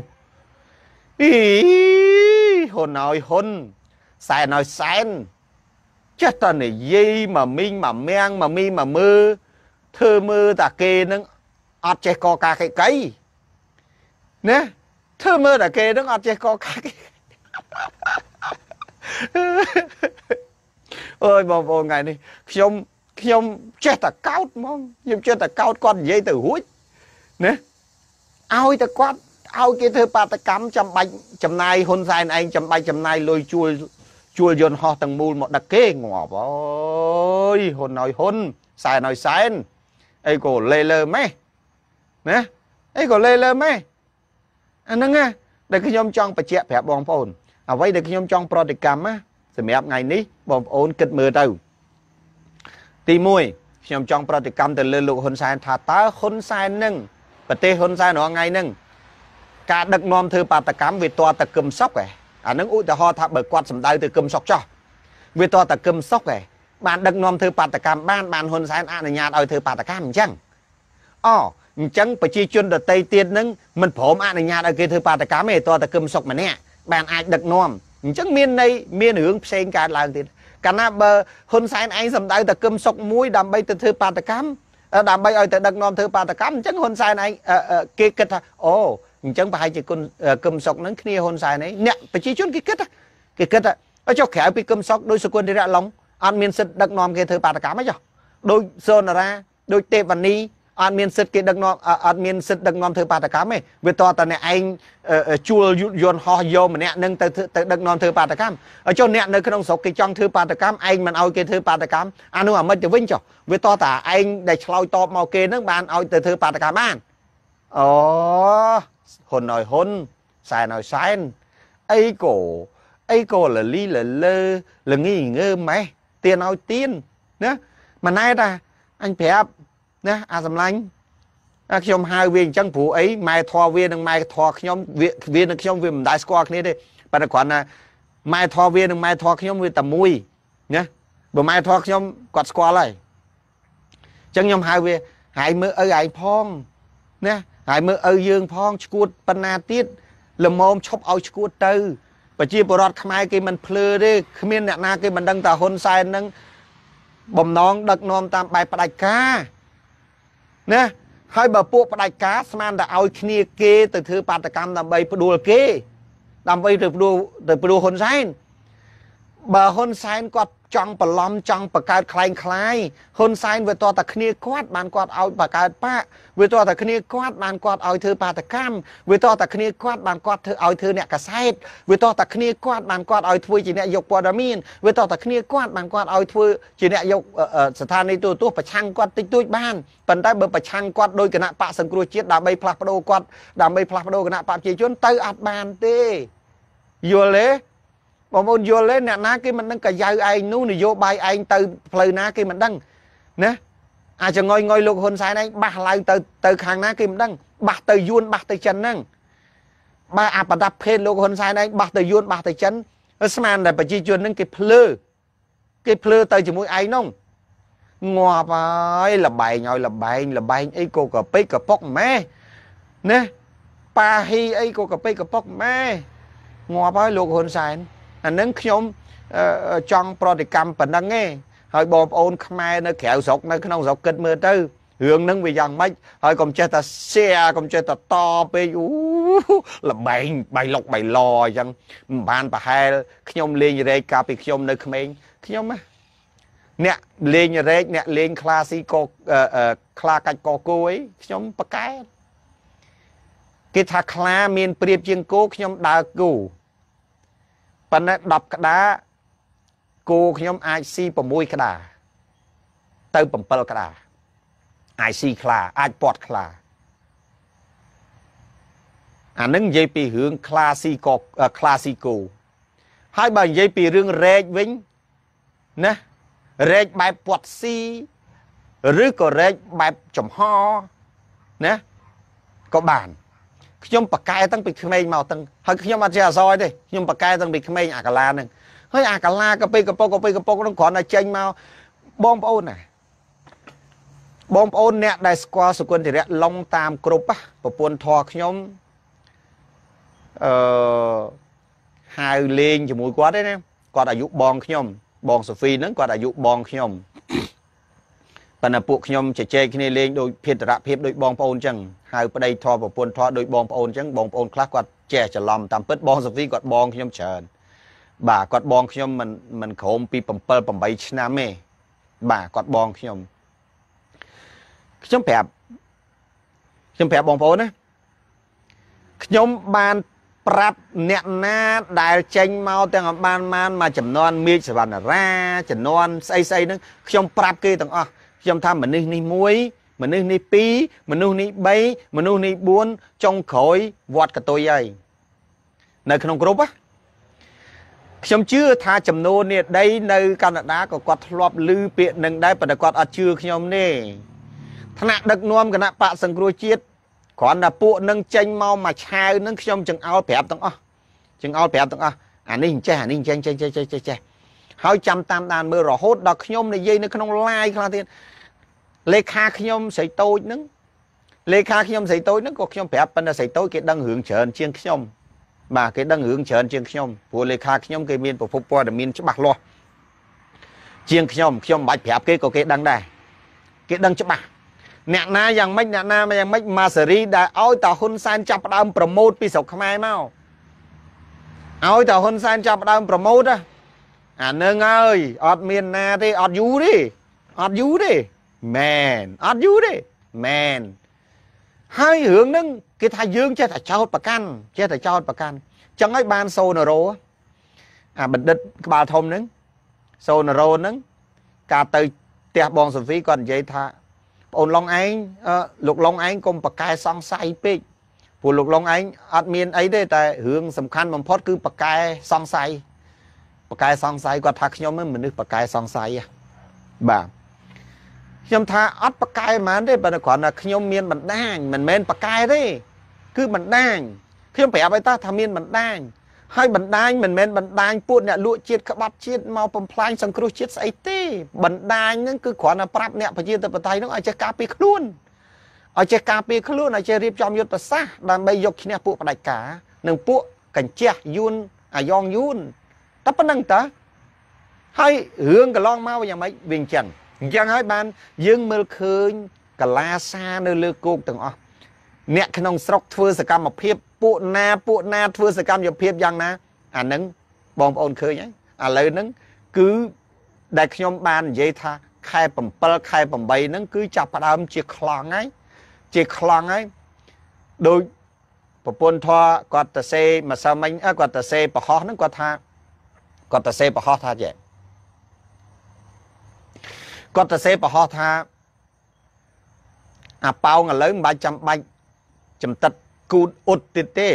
អីហ៊ុនឲ្យហ៊ុនសែនឲ្យសែនចេះតែនិយាយមកមីងមកមៀងមកមីមកមើធ្វើមើលតាគេនឹងអត់ចេះកកាកិកៃណាធ្វើមើលតែគេនឹងអត់ចេះកកាគេអើយបងប្អូនថ្ងៃនេះ ខ្ញុំខ្ញុំចេះតែកោតហ្មងខ្ញុំចេះតែកោតគាត់និយាយទៅរួចណាឲ្យតែគាត់ឲ្យគេធ្វើបាតកម្មចាំបាច់ចំណាយហ៊ុនសែនឯងចាំបាច់ចំណាយលុយជួលជួលយន្តហោះទាំងមូលមកដឹកគេងាប់អើយហ៊ុនឲ្យហ៊ុនសែនឲ្យសែនអីក៏លេលើម៉េះណាអីក៏លេលើម៉េះអាហ្នឹងណាដែលខ្ញុំចង់បញ្ជាក់ប្រាប់បងប្អូន អ្វីដែលខ្ញុំចង់ប្រតិកម្មណាសម្រាប់ថ្ងៃនេះបងប្អូនគិតមើលទៅទី1ខ្ញុំចង់ប្រតិកម្មទៅលើលោកហ៊ុនសែនថាតើហ៊ុនសែននឹងប្រទេសហ៊ុនសែនរាល់ថ្ងៃហ្នឹងការដឹកនាំធ្វើបាតកម្មវាតតកឹមសុកឯងអានឹងឧទាហរណ៍ថាបើគាត់សម្ដៅទៅកឹមសុកចោះវាតតកឹមសុកឯងបានដឹកនាំធ្វើបាតកម្មបានបានហ៊ុនសែនអនុញ្ញាតឲ្យធ្វើបាតកម្មអញ្ចឹងអអញ្ចឹងប្រជាជនដតីទៀតនឹងមិនព្រមអនុញ្ញាតឲ្យគេធ្វើបាតកម្មទេតើតែគឹមសុកម្នាក់បានអាចដឹកនាំអញ្ចឹងមានន័យមានរឿងផ្សេងកើតឡើងទៀតកាលណាបើហ៊ុនសែនឯងសម្ដៅតែគឹមសុកមួយដើម្បីទៅធ្វើបាតកម្មដើម្បីឲ្យទៅដឹកនាំធ្វើបាតកម្មអញ្ចឹងហ៊ុនសែនឯងគេគិតថាអូអញ្ចឹងប្រហែលជាគុណគឹមសុកនឹងគ្នាហ៊ុនសែនឯងអ្នកប្រជាជនគេគិតគេគិតថាចុះក្រៅពីគឹមសុកដោយសុគន្ធរៈឡុងអត់មានសិទ្ធិដឹកនាំគេធ្វើបាតកម្មអីចុះដោយសនរាដោយទេវនីអត់មានសិទ្ធិគេដឹកនាំអត់មានសិទ្ធិដឹកនាំធ្វើបាតកម្មទេវាតតែអ្នកឯងជួលយន្តហោះយកម្នាក់នឹងទៅទៅដឹកនាំធ្វើបាតកម្មហើយចុះអ្នកនៅក្នុងស្រុកគេចង់ធ្វើបាតកម្មឯងមិនឲ្យគេធ្វើបាតកម្មអានោះអាមិនទៅវិញចុះវាតតែឯងដែលឆ្លើយតបមកគេនឹងបានឲ្យទៅធ្វើបាតកម្មបានអូហ៊ុនឲ្យហ៊ុនសែនឲ្យសែនអីក៏អីក៏លលីលលើលងីងើម៉េះទៀនឲ្យទៀនណាម៉ណែតអាអញប្រាប់ណាអាសម្លាញ់អាខ្ញុំហៅវាអញ្ចឹងព្រោះអីម៉ែធေါ်វានិងម៉ែធေါ်ខ្ញុំវាវានិងខ្ញុំវាមិនដែលស្គាល់គ្នាទេប៉ុន្តែគ្រាន់តែម៉ែធေါ်វានិងម៉ែធေါ်ខ្ញុំវាតែមួយណាបើម៉ែធေါ်ខ្ញុំគាត់ស្គាល់ហើយអញ្ចឹងខ្ញុំហៅវាហើយមើលឪឯងផងណាហើយមើលឪយើងផងឈួតប៉ុណ្ណាទៀតល្មមឈប់ឲ្យឈួតទៅ ប្រជាពលរដ្ឋខ្មែរគេមិនភ្លឺទេគ្មានអ្នកណាគេមិនដឹងថាហ៊ុនសែននឹងបំណងដឹកនាំតាមបែបផ្ដាច់ការណាហើយបើពួកផ្ដាច់ការស្មានតែឲ្យគ្នាគេ ទៅធ្វើបាតកម្មដើម្បីផ្ដួលគេ ដើម្បីទៅផ្ដួលទៅផ្ដួលហ៊ុនសែនបើហ៊ុនសែនគាត់ចង់បន្លំ ចង់បង្កើតខ្លែងខ្លាយហ៊ុនសែនវាតតតែគ្នាគាត់បានគាត់ឲ្យបង្កើតបកវាតតតែគ្នាគាត់បានគាត់ឲ្យធ្វើបាតកម្មវាតតតែគ្នាគាត់បានគាត់ធ្វើឲ្យធ្វើអ្នកកសែតវាតតតែគ្នាគាត់បានគាត់ឲ្យធ្វើជាអ្នកយកព័ត៌មានវាតតតែគ្នាគាត់បានគាត់ឲ្យធ្វើជាអ្នកយកស្ថានីយទូរទស្សន៍ប្រឆាំងគាត់តិចតួចបានប៉ុន្តែបើប្រឆាំងគាត់ដោយគណៈបកសង្គ្រោះជាតិដើម្បីផ្លាស់ប្ដូរគាត់ដើម្បីផ្លាស់ប្ដូរគណៈបកប្រជាជនទៅអត់បានទេយល់ទេបងប្អូនយល់ទេអ្នកណាគេមិនដឹងកាយៅឯងនោះនយោបាយឯងទៅផ្លូវណាគេមិនដឹងណាអាចងុយងុយលោកហ៊ុនសែនឯងបាស់ឡើងទៅទៅ ខាងណាគេមិនដឹងបាស់ទៅយួនបាស់ទៅចិនហ្នឹងបើអាប្រដាប់ភេទលោកហ៊ុនសែនឯងបាស់ទៅយួនបាស់ទៅចិន ស្មានតែប្រជាជនហ្នឹងគេភ្លើគេភ្លើទៅជាមួយឯងហ្នឹងងាប់ហើយលបែងឲ្យលបែងលបែងអីក៏កពេកកប៉ុកម៉ែណាប៉ាហ៊ីអីក៏កពេកកប៉ុកម៉ែងាប់ហើយលោកហ៊ុនសែនអានឹងខ្ញុំចង់ប្រតិកម្មប៉ុណ្ណឹងឯងហើយបងប្អូនខ្មែរនៅក្រៅស្រុកនៅក្នុងស្រុកគិតមើលទៅរឿងហ្នឹងវាយ៉ាងម៉េច ហើយកុំចេះតែ share កុំចេះតែតពេកអូលបែងបៃលុកបៃលអញ្ចឹងមិនបាន ប្រហែលខ្ញុំលេងរែកកាលពីខ្ញុំ នៅក្មេងខ្ញុំអ្នកលេងរែកអ្នកលេងខ្លាស៊ីកខ្លាកាច់កគោអីខ្ញុំប្រកែតគេថាខ្លា មាន ព្រៀបជាងគោខ្ញុំដើរគោប៉ុន្តែ10ក្តារគោខ្ញុំអាចស៊ី6ក្តារទៅ7ក្តារអាចស៊ីខ្លាអាចពាត់ខ្លាអានឹងនិយាយពីរឿងខ្លាស៊ីកខ្លាស៊ីគោហើយបើនិយាយពីរឿងរែកវិញណារែកបែបពាត់ស៊ីឬក៏រែកបែបចំហណាក៏បានខ្ញុំបកកែតាំងពីក្មេងមកតាំងហើយខ្ញុំអត់ចេះអសរទេខ្ញុំបកកែតាំងពីក្មេងអាកាឡាហ្នឹងហើយ អាកាឡាក៏ពេលកពុកក៏ពេលកពុកហ្នឹងគ្រាន់តែចេញមកបងប្អូនណាបងប្អូនអ្នកដែលស្គាល់សុគន្ធារៈឡងតាមគ្រប់ប្រពន្ធធរខ្ញុំអឺហៅលេងជាមួយគាត់ទេណាគាត់អាយុបងខ្ញុំបងសូហ្វីហ្នឹងគាត់អាយុបងខ្ញុំប៉ុន្តែពួកខ្ញុំជជែកគ្នាលេងដោយភេទរៈភាពដោយបងប្អូនអញ្ចឹងហៅប្តីធေါ်ប្រពន្ធធေါ်ដោយបងប្អូនអញ្ចឹងបងប្អូនខ្លះគាត់ចេះច្រឡំតាមពិតបងសូហ្វីគាត់បងខ្ញុំច្រើនបាទគាត់បងខ្ញុំមិនមិនក្រោមពី7 8ឆ្នាំទេបាទគាត់បងខ្ញុំខ្ញុំប្រាប់ខ្ញុំប្រាប់បងប្អូនណាខ្ញុំបាន ប្រាប់អ្នកណាដែល ចេញមកទាំងបានបានមកចំនួនមេឃសវណ្ណរាចំនួនស្អីស្អីហ្នឹងខ្ញុំប្រាប់គេទាំងអស់ខ្ញុំថាមនុស្សនេះ1មនុស្សនេះ2មនុស្សនេះ3មនុស្សនេះ4ចុងក្រោយវត្តកតុយហើយនៅក្នុងក្រុមណាខ្ញុំជឿថាចំនួននេដី នៅ កាណាដាក៏គាត់ធ្លាប់ឮពាក្យនឹងដែរប៉ុន្តែគាត់អត់ជឿខ្ញុំទេថ្នាក់ដឹកនាំគណៈបកសង្គ្រោះជាតិគ្រាន់តែពួកនឹងចេញមកមកឆាវនឹងខ្ញុំចង្អោលប្រាប់ទាំងអស់ចង្អោលប្រាប់ទាំងអស់អានេះចេះអានេះចេះចេះចេះចេះចេះហើយចាំតាមដានមើលរហូតដល់ខ្ញុំនិយាយនៅក្នុង live ខ្លះទៀតលេខាខ្ញុំស្រីតូចហ្នឹងលេខាខ្ញុំស្រីតូចហ្នឹងក៏ខ្ញុំប្រាប់ប៉ុន្តែស្រីតូចគេដឹងរឿងច្រើនជាងខ្ញុំបាទគេដឹងរឿងច្រើនជាងខ្ញុំព្រោះលេខាខ្ញុំគេមានប្រភពព័ត៌មានច្បាស់លាស់ជាងខ្ញុំខ្ញុំមិនបាច់ប្រាប់គេក៏គេដឹងដែរគេដឹងច្បាស់អ្នកណាយ៉ាងម៉េចអ្នកណាយ៉ាងម៉េចម៉ាសេរីដែលឲ្យតាហ៊ុនសែនចាប់ផ្ដើមប្រម៉ូទពីស្រុកខ្មែរមកឲ្យតាហ៊ុនសែនចាប់ផ្ដើមប្រម៉ូទអានឹងហើយអត់មានណាទេអត់យូរទេអត់យូរទេមែនអត់យូរទេមែនហើយរឿងហ្នឹងគេថាយើងចេះតែចោតប្រកាន់ចេះតែចោតប្រកាន់ចឹងហើយបានសូណារ៉ូអាបណ្ឌិតក្បាលធំហ្នឹងសូណារ៉ូហ្នឹងការទៅផ្ទះបងសូហ្វីគាត់និយាយថាប្អូនឡុងឯងលោកឡុងឯងកុំប្រកែសង្ស័យពេកព្រោះលោកឡុងឯងអត់មានអីទេតែរឿងសំខាន់បំផុតគឺប្រកែសង្ស័យប្រកែសង្ស័យគាត់ថាខ្ញុំហ្នឹងមនុស្សប្រកែសង្ស័យបាទខ្ញុំថាអត់ប្រកែហ្មងទេប៉ុន្តែគ្រាន់តែខ្ញុំមានបណ្ដាញមិនមែនប្រកែទេគឺបណ្ដាញខ្ញុំប្រាប់ឲ្យតើថាមានបណ្ដាញហើយបណ្ដាញមិនមែនបណ្ដាញពួកអ្នកលួចជាតិក្បត់ជាតិមកបំផ្លាញសង្គ្រោះជាតិស្អីទេបណ្ដាញហ្នឹងគឺគ្រាន់តែប្រាប់អ្នកប្រជាធិបតេយ្យហ្នឹងឲ្យចេះការពារខ្លួនឲ្យចេះការពារខ្លួនឲ្យចេះរៀបចំយុទ្ធសាស្ត្រដើម្បីយកឈ្នះពួកបដិការនិងពួកកញ្ជះយួនអាយ៉ងយួនតែប៉ុណ្្នឹងតាហើយរឿងកន្លងមកយ៉ាងម៉េចវាអញ្ចឹងអញ្ចឹងហើយបានយើងមើលឃើញកលាសានៅលើគោកទាំងអស់អ្នកក្នុងស្រុកធ្វើសកម្មភាពពួកណាពួកណាធ្វើសកម្មភាពយ៉ាងណា អានឹងបងប្អូនឃើញហើយឥឡូវហ្នឹងគឺដែលខ្ញុំបាននិយាយថាខែ7ខែ8ហ្នឹងគឺចាប់ផ្ដើមជាខ្លងហើយជាខ្លងហើយដោយប្រពន្ធធរគាត់ទៅសេម្សិលមិញគាត់ទៅសេប្រហោះហ្នឹងគាត់ថាគាត់ទៅសេប្រហោះថាយ៉ាងគាត់ទៅសេប្រហោះថាអាប៉ោងឥឡូវមិនបាច់ចាំបាច់ចំតិតគូតអ៊ុតទៀតទេ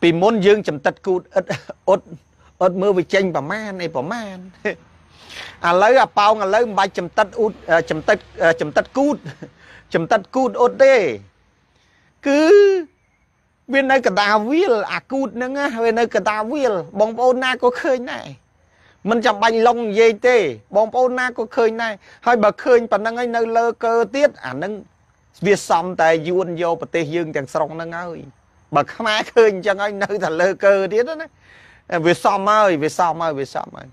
ពីមុនយើង ចំតិតគូតអ៊ុតអ៊ុតអ៊ុតមើលវាចេញប្រមាណអីប្រមាណឥឡូវអាប៉ោងឥឡូវមិនបាច់ចំតិតអ៊ុតចំតិតចំតិតគូតចំតិតគូតអ៊ុតទេ គឺវានៅកដាវៀលអាគូតហ្នឹងវានៅកដាវៀលបងប្អូនណាក៏ឃើញដែរមិនចាំបាញ់ឡុងនិយាយទេ បងប្អូនណាក៏ឃើញដែរហើយបើឃើញប៉ណ្ណឹងហើយនៅលើកើទៀតអានឹងវាសំតែយួនយកប្រទេសយើងទាំងស្រុងហ្នឹងហើយបើខ្មែរឃើញអញ្ចឹងហើយនៅតែលើកើទៀតណាវាសំហើយវាសំហើយវាសំហើយ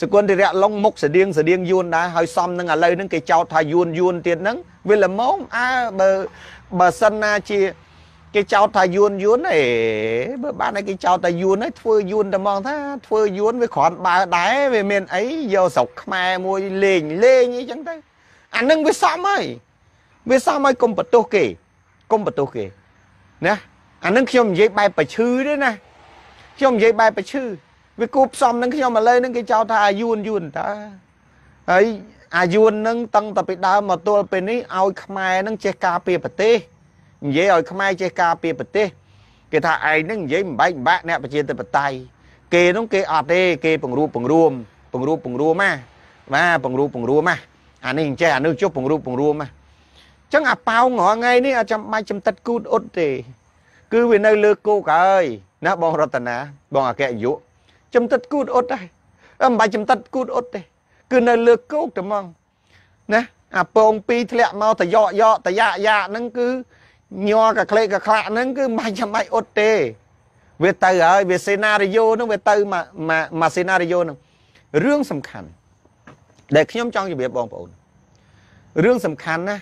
សគុណតិរៈឡុងមុខស្តៀងស្តៀងយួនដែរហើយសំនឹងឥឡូវហ្នឹងគេចោទថាយួនយួនទៀតហ្នឹងវាល្មមអើបើបើសិនណាជាគេចោទថាយួនយួនអេបើបានតែគេចោទថាយួនហើយធ្វើយួនតែមកថា ធ្វើយួនវាគ្រាន់បើដែរវាមានអីយកស្រុកខ្មែរមួយលេង លេងអីចឹងទៅអានឹងវាសមហើយវាសមហើយកុំបន្ទោសគេកុំបន្ទោសគេណាអានឹងខ្ញុំនិយាយបែបប្រឈឺទេណាខ្ញុំនិយាយបែបប្រឈឺវាគូផ្សំនឹងខ្ញុំឥឡូវនឹងគេចោទថាអាយួនយួនតាហើយអាយួននឹងតាំងតពីដើមមកទល់ពេលនេះឲ្យខ្មែរនឹងចេះការពារប្រទេសនិយាយឲ្យខ្មែរចេះការពារប្រទេស គេថាឯងនឹងនិយាយមិនបែកបាក់អ្នកប្រជាធិបតេយ្យគេនោះគេអត់ទេគេពង្រួបពង្រួម ពង្រួបពង្រួមណាបាទពង្រួបពង្រួមណាអានេះអញ្ចេះអានោះចុះពង្រួបពង្រួមណាអញ្ចឹងអាប៉ោងរាល់ថ្ងៃនេះអត់ចាំបាច់ចំតិតគូតអ៊ុតទេគឺវានៅលើគោកហើយណា បងរតនាបងអគ្គនាយកចំតិតគូតអ៊ុតដែរមិនបាច់ចំតិតគូតអ៊ុតទេ គឺនៅលើគោកតែហ្មងណាអាពងពីរធ្លាក់មកតយកយកតយ៉ាយ៉ាហ្នឹងគឺញ័រកក្លេកក្លាក់ហ្នឹងគឺមិនចាំបាច់អ៊ុតទេ វាទៅហើយវាសេណារីយ៉ូហ្នឹងវាទៅមកមកសេណារីយ៉ូហ្នឹងរឿងសំខាន់ដែលខ្ញុំចង់ជម្រាបបងប្អូនរឿងសំខាន់ណា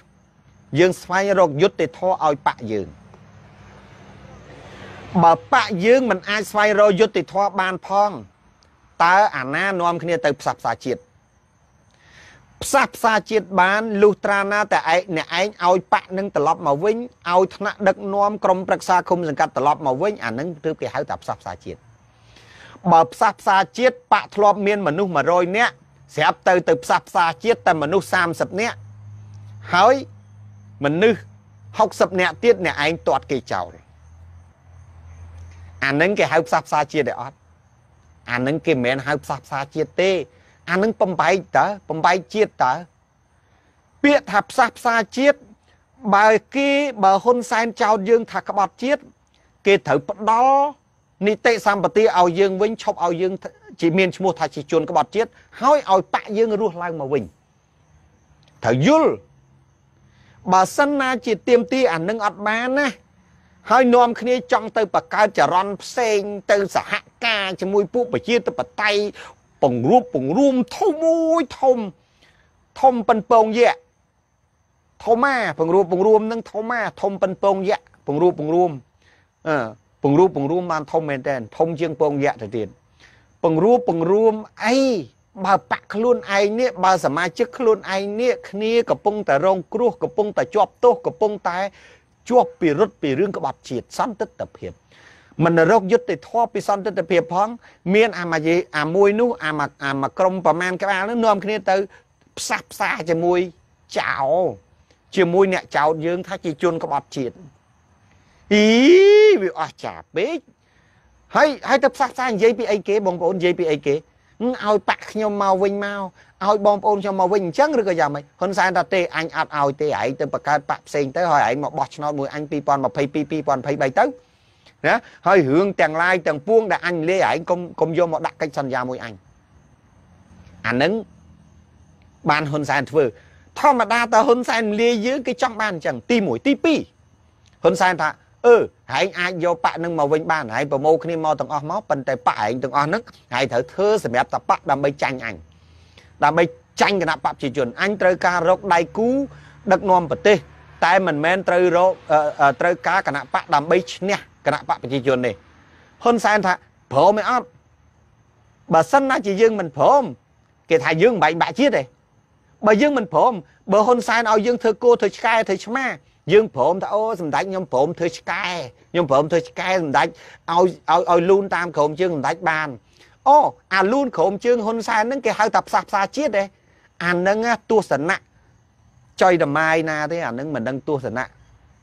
យើង ស្វែងរកយុត្តិធម៌ឲ្យបាក់យើងបើបាក់យើង មិនអាចស្វែងរកយុត្តិធម៌បានផង តើអាណានាំគ្នាទៅផ្សះផ្សាជាតិផ្សះផ្សាជាតិបានលុះត្រាណាតែឯងអ្នកឯងឲ្យបាក់នឹងត្រឡប់មកវិញឲ្យថ្នាក់ដឹកនាំក្រមប្រឹក្សាគុំសង្កាត់ត្រឡប់មកវិញអានឹងទើបគេហៅថាផ្សះផ្សាជាតិបើផ្សះផ្សាជាតិបាក់ធ្លាប់មានមនុស្ស100នាក់ស្រាប់ទៅទៅផ្សះផ្សាជាតិតែមនុស្ស30នាក់ហើយមនុស្ស60នាក់ទៀតអ្នកឯងទាត់គេចោលអានឹងគេហៅផ្សះផ្សាជាតិទេអត់អានឹងគេមិនមែនហៅផ្សះផ្សាជាតិទេអានឹងបំបែកតើបំបែកជាតិតើពាក្យថាផ្សះផ្សាជាតិបើគេបើហ៊ុនសែនចោទយើងថាក្បត់ជាតិគេត្រូវផ្ដាល់នីតិសម្បទាឲ្យយើងវិញឈប់ឲ្យយើងជាមានឈ្មោះថាជាជនក្បត់ជាតិហើយឲ្យបាក់យើងរស់ឡើងមកវិញត្រូវយល់បើសិនណាជាទៀមទីអានឹងអត់បានណាហើយ នាំគ្នាចង់ទៅបង្កើតចរន្តផ្សេង ទៅ សហការជាមួយពួកប្រជាធិបតេយ្យពង្រួបពង្រួមធំមួយធំធំប៉ិនពងយៈធំម៉ាពង្រួមពង្រួមនឹងធំម៉ាធំប៉ិនពងយៈពង្រួមពង្រួមអឺពង្រួមពង្រួមបានធំមែនតើធំជាងពងយៈទៅទៀតពង្រួមពង្រួមអីបើបាក់ខ្លួនឯងនេះបើសមាជិកខ្លួនឯងនេះគ្នាកំពុងតែរង គ្រោះកំពុងតែជាប់ទោសកំពុងតែ ជាប់ពីរត់ពីរឿងក្បត់ជាតិសន្តិភាពមិនរកយុទ្ធធម៌ពីសន្តិភាពផង មានអាមាយេអាមួយនោះអាមកអាមកក្រុមប្រមាណក្បាលនោះនាំគ្នាទៅផ្សះផ្សាជាមួយចោលជាមួយអ្នកចោតយើង ថាជាជនក្បត់ជាតិអីវាអស្ចារ្យពេកហើយហើយទៅផ្សះផ្សានិយាយពីអីគេបងប្អូននិយាយពីអីគេឲ្យប៉ាក់ខ្ញុំមកវិញមកឲ្យបងប្អូនខ្ញុំមកវិញអញ្ចឹងឬក៏យ៉ាងម៉េចហ៊ុនសែនថាទេអញអត់ឲ្យទេឯងទៅបង្កើតប៉ាក់ផ្សេងទៅហើយឯងមកបោះឆ្នោតមួយអញ2022 2023ទៅណាហើយរឿងទាំងឡាយទាំងពួងដែលអញលេឯងកុំកុំយកមកដាក់កិច្ចសន្យាមួយអញអានឹងបានហ៊ុនសែនធ្វើធម្មតាតើហ៊ុនសែនលាយើងគេចង់បានអញ្ចឹងទី1ទី2ហ៊ុនសែនថាអឺហែងអាចយកប៉នឹងមកវិញបានហែងប្រមូលគ្នាមកទាំងអស់មកប៉ុន្តែប៉ហែងទាំងអស់ហ្នឹងហែងត្រូវធ្វើសម្រាប់តប៉ដើម្បីចាញ់អញដើម្បីចាញ់គណៈបព្វជិជនអញត្រូវការរកដៃគូ ដឹកនាំប្រទេស តែមិនមែនត្រូវរកត្រូវការគណៈបកដើម្បីឈ្នះគណៈបកប្រជាជននេះហ៊ុនសែនថាព្រមឯអត់បើសិនណាជាយើងមិនព្រមគេថាយើងបែកបាក់ជាតិទេបើយើងមិនព្រមបើហ៊ុនសែនឲ្យយើងធ្វើគោធ្វើឆ្កែធ្វើឆ្មាយើងព្រមថាអូសម្ដេចខ្ញុំព្រមធ្វើឆ្កែខ្ញុំព្រមធ្វើឆ្កែសម្ដេចឲ្យឲ្យឲ្យលូនតាមក្រុមជើងសម្ដេចបានអូអាលូនក្រុមជើងហ៊ុនសែនហ្នឹងគេហៅថាផ្សះផ្សាជាតិទេអាហ្នឹងទស្សនៈចៃដម៉ាយណាទេអាហ្នឹងមិនដឹងទស្សនៈ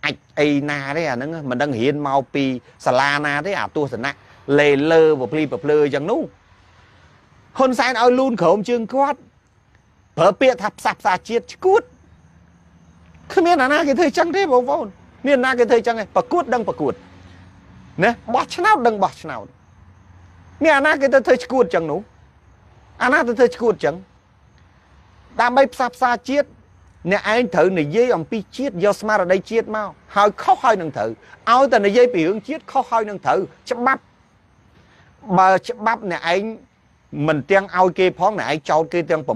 អាចអីណាទេអាហ្នឹងមិនដឹងរៀនមកពីសាលាណាទេអាទស្សនៈលេលើពភ្លីពភ្លើយ៉ាងនោះហ៊ុនសែនឲ្យលូនក្រោមជើងគាត់ប្រើពាក្យថាផ្សះផ្សាជាតិឈួតគ្មានអាណាគេធ្វើចឹងទេបងប្អូន មានអាណាគេធ្វើចឹងទេប្រកួតដឹងប្រកួតណាបោះឆ្នោតដឹងបោះឆ្នោតមានអាណាគេទៅធ្វើឈួតចឹងនោះអាណាទៅធ្វើឈួតចឹងដើម្បីផ្សះផ្សាជាតិអ្នកឯងត្រូវនិយាយអំពីជាតិយកស្មារតីជាតិមកហើយខុសហើយនឹងត្រូវឲ្យតែនិយាយពីរឿងជាតិខុសហើយនឹងត្រូវច្បាប់បើច្បាប់អ្នកឯងមិនទាំងឲ្យគេផងអ្នកឯងចោតគេទាំង7 3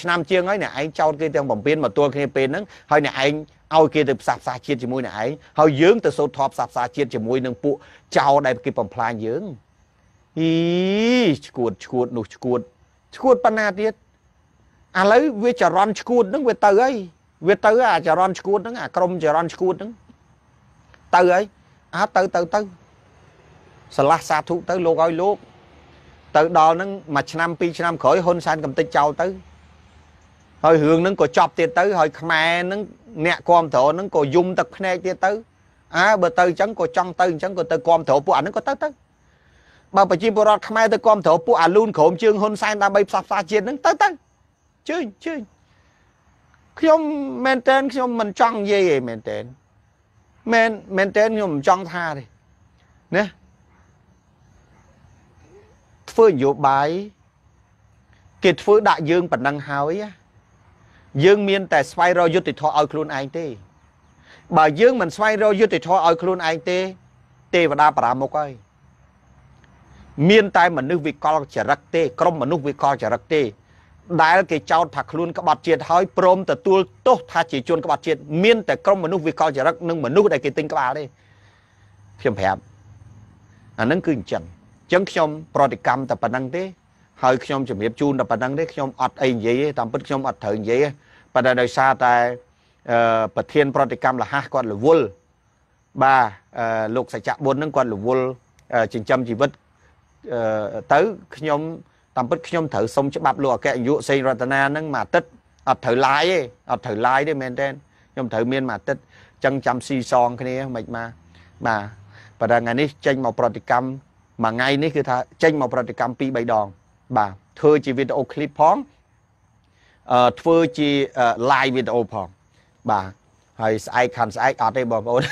ឆ្នាំជាងហើយអ្នកឯងចោតគេទាំង7មកទល់គ្នាពេលហ្នឹងហើយអ្នកឯងឲ្យគេទៅផ្សះផ្សាជាតិជាមួយអ្នកឯងហើយយើងទៅសូត្រធម៌ផ្សះផ្សាជាតិជាមួយនឹងពួកចោរដែលគេបំផ្លាញយើងអីឈួតឈួតនោះឈួតឈួតប៉ុណ្ណាទៀតឥឡូវវាចរន្តឈួតហ្នឹងវាទៅហើយវាទៅអាចរន្តឈួតហ្នឹងអាក្រុមចរន្តឈួតហ្នឹងទៅហើយអាទៅទៅទៅឆ្លាស់សាធុទៅ លោកឲ្យលោក ទៅដល់ហ្នឹងមួយឆ្នាំពីរឆ្នាំក្រោយហ៊ុនសែនកំតិចចោលទៅហើយរឿងហ្នឹងក៏ចប់ទៀតទៅហើយខ្មែរហ្នឹងអ្នកគ្រប់គ្រងហ្នឹងក៏យំ ទឹកភ្នែកទៀតទៅអើបើទៅអញ្ចឹងក៏ចង់ទៅអញ្ចឹងក៏ទៅគ្រប់គ្រងពួកអាហ្នឹងក៏ទៅទៅបើប្រជាពលរដ្ឋខ្មែរទៅគ្រប់គ្រងពួកអាលូនក្រុមជើងហ៊ុនសែនដើម្បីផ្សះផ្សាជាតិហ្នឹងទៅទៅជឿជឿខ្ញុំមែនតែនខ្ញុំមិនចង់និយាយឯងមែនតែនមែនមែនតែនខ្ញុំមិនចង់ថាទេណាធ្វើនយោបាយគេធ្វើដាក់យើងប៉ុណ្ណឹងហើយ យើងមានតែស្វែងរកយុត្តិធម៌ឲ្យខ្លួនឯងទេ បើយើងមិនស្វែងរកយុត្តិធម៌ឲ្យខ្លួនឯងទេទេវតាបរាមុខហើយមានតែមនុស្សវិកលចរិតទេ ក្រុមមនុស្សវិកល ចរិតទេដែលគេចោទថាខ្លួនក្បត់ជាតិហើយព្រមទទួលទោសថាជាជនក្បត់ជាតិមានតែក្រុមមនុស្សវិកលចរិតនិងមនុស្សដែលគេទិញក្បាលទេខ្ញុំប្រាប់អានឹងគឺអញ្ចឹងអញ្ចឹងខ្ញុំប្រតិកម្មតែប៉ុណ្្នឹងទេ ហើយខ្ញុំជំរាបជូនតែប៉ុណ្្នឹងទេខ្ញុំអត់អីនិយាយទេតាមពិតខ្ញុំអត់ត្រូវនិយាយទេប៉ុន្តែដោយសារតែប្រធាន ប្រតិកម្មលះគាត់រវល់បាទលោកសច្ចៈបុណ្យនឹងគាត់រវល់ចិញ្ចឹមជីវិតទៅខ្ញុំតាមពិតខ្ញុំត្រូវសុំច្បាប់លោកអគ្គនាយកសេងរតនាហ្នឹងមួយអាទិត្យអត់ត្រូវឡាយទេអត់ត្រូវឡាយទេមែនទេខ្ញុំត្រូវមានមួយអាទិត្យចឹងចាំស៊ីសងគ្នាមិនមកបាទប៉ណ្ណឹងនេះ ចេញមកប្រតិកម្មមួយថ្ងៃនេះគឺថាចេញមកប្រតិកម្ម2 3ដង បាទធ្វើជាវីដេអូឃ្លីបផងអឺធ្វើជា live វីដេអូផងបាទហើយស្អែកខាន់ស្អែកអត់ទេបងប្អូន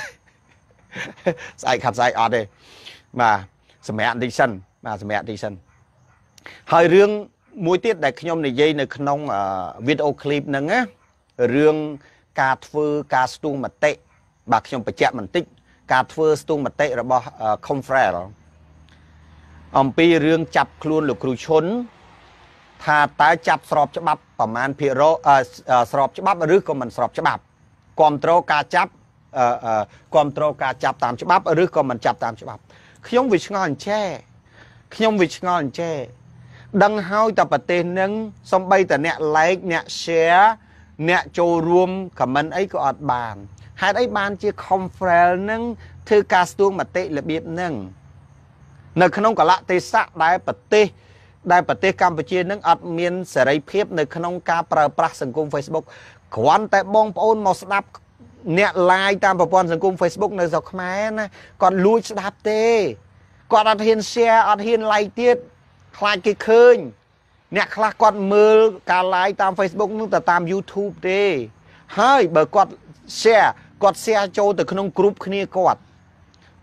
ស្អែកខាន់ស្អែកអត់ទេបាទសម្រាប់ diction បាទសម្រាប់ diction ហើយរឿងមួយទៀតដែលខ្ញុំនិយាយនៅក្នុងវីដេអូឃ្លីបហ្នឹងណារឿងការធ្វើការស្ទូងមតិបាទខ្ញុំបញ្ជាក់បន្តិចការធ្វើស្ទូងមតិរបស់ Confrel អំពីរឿងចាប់ខ្លួនលោកគ្រូឈុនថាតើចាប់ស្របច្បាប់ប្រមាណភាគរយស្របច្បាប់ឬក៏មិនស្របច្បាប់គ្រប់គ្រងការចាប់គ្រប់គ្រងការចាប់តាមច្បាប់ឬក៏មិនចាប់តាមច្បាប់ខ្ញុំវាឆ្ងល់អញ្ចេះខ្ញុំវាឆ្ងល់អញ្ចេះដឹងហើយតែប្រទេសនឹងសំបីតែអ្នក like អ្នក share អ្នកចូលរួម comment អីក៏អត់បានហេតុអីបានជា conference នឹងធ្វើការស្ទួងមតិរបៀបនឹងនៅ ក្នុងកលៈទេសៈដែលប្រទេសដែលប្រទេសកម្ពុជានឹងអត់មានសេរីភាពនៅក្នុងការប្រើប្រាស់សង្គម Facebook គ្រាន់តែបងប្អូនមកស្ដាប់ អ្នក live តាមប្រព័ន្ធសង្គម Facebook នៅស្រុកខ្មែរណាគាត់លួច ស្ដាប់ទេគាត់អត់ហ៊ាន share អត់ហ៊ាន like ទៀតខ្លាចគេឃើញ អ្នកខ្លះគាត់មើលការ live តាម Facebook នឹងតែតាម YouTube ទេហើយបើគាត់ share គាត់ share ចូលទៅក្នុង group គ្នាគាត់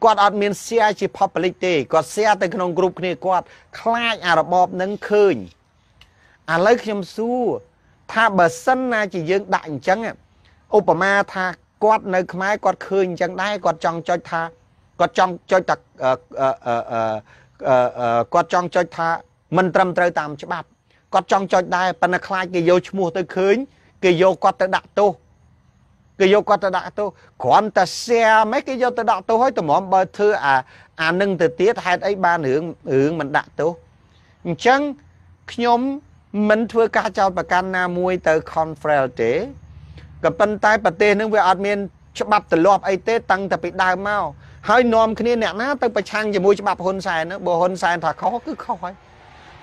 គាត់អត់មាន share ជា public ទេគាត់ share ទៅក្នុង group គ្នាគាត់ខ្លាចអារបបនឹងឃើញឥឡូវខ្ញុំសួរថាបើសិនណាជាយើងដាក់អញ្ចឹងឧបមាថាគាត់នៅខ្មែរគាត់ឃើញអញ្ចឹងដែរគាត់ចង់ចុចថាគាត់ចង់ចុចតែគាត់ចង់ចុចថាមិនត្រឹមត្រូវតាមច្បាប់គាត់ចង់ចុចដែរប៉ុន្តែខ្លាចគេយកឈ្មោះទៅឃើញគេយកគាត់ទៅដាក់ទោសគេយកគាត់ទៅដាក់ទោសគ្រាន់តែ share មិនគេយកទៅដាក់ទោសហើយតម្រាំបើធ្វើអាអានឹងទៅទៀតហេតុអីបានរឿងរឿងមិនដាក់ទោសអញ្ចឹងខ្ញុំមិនធ្វើការចោទប្រកាន់ណាមួយទៅ conference ទេក៏ប៉ុន្តែប្រទេសនឹងវាអត់មានច្បាប់ទម្លាប់អីទេតាំងតែពីដើមមកហើយនាំគ្នាអ្នកណាទៅប្រឆាំងជាមួយច្បាប់ហ៊ុនសែនបើហ៊ុនសែនថាខុសគឺខុសហើយ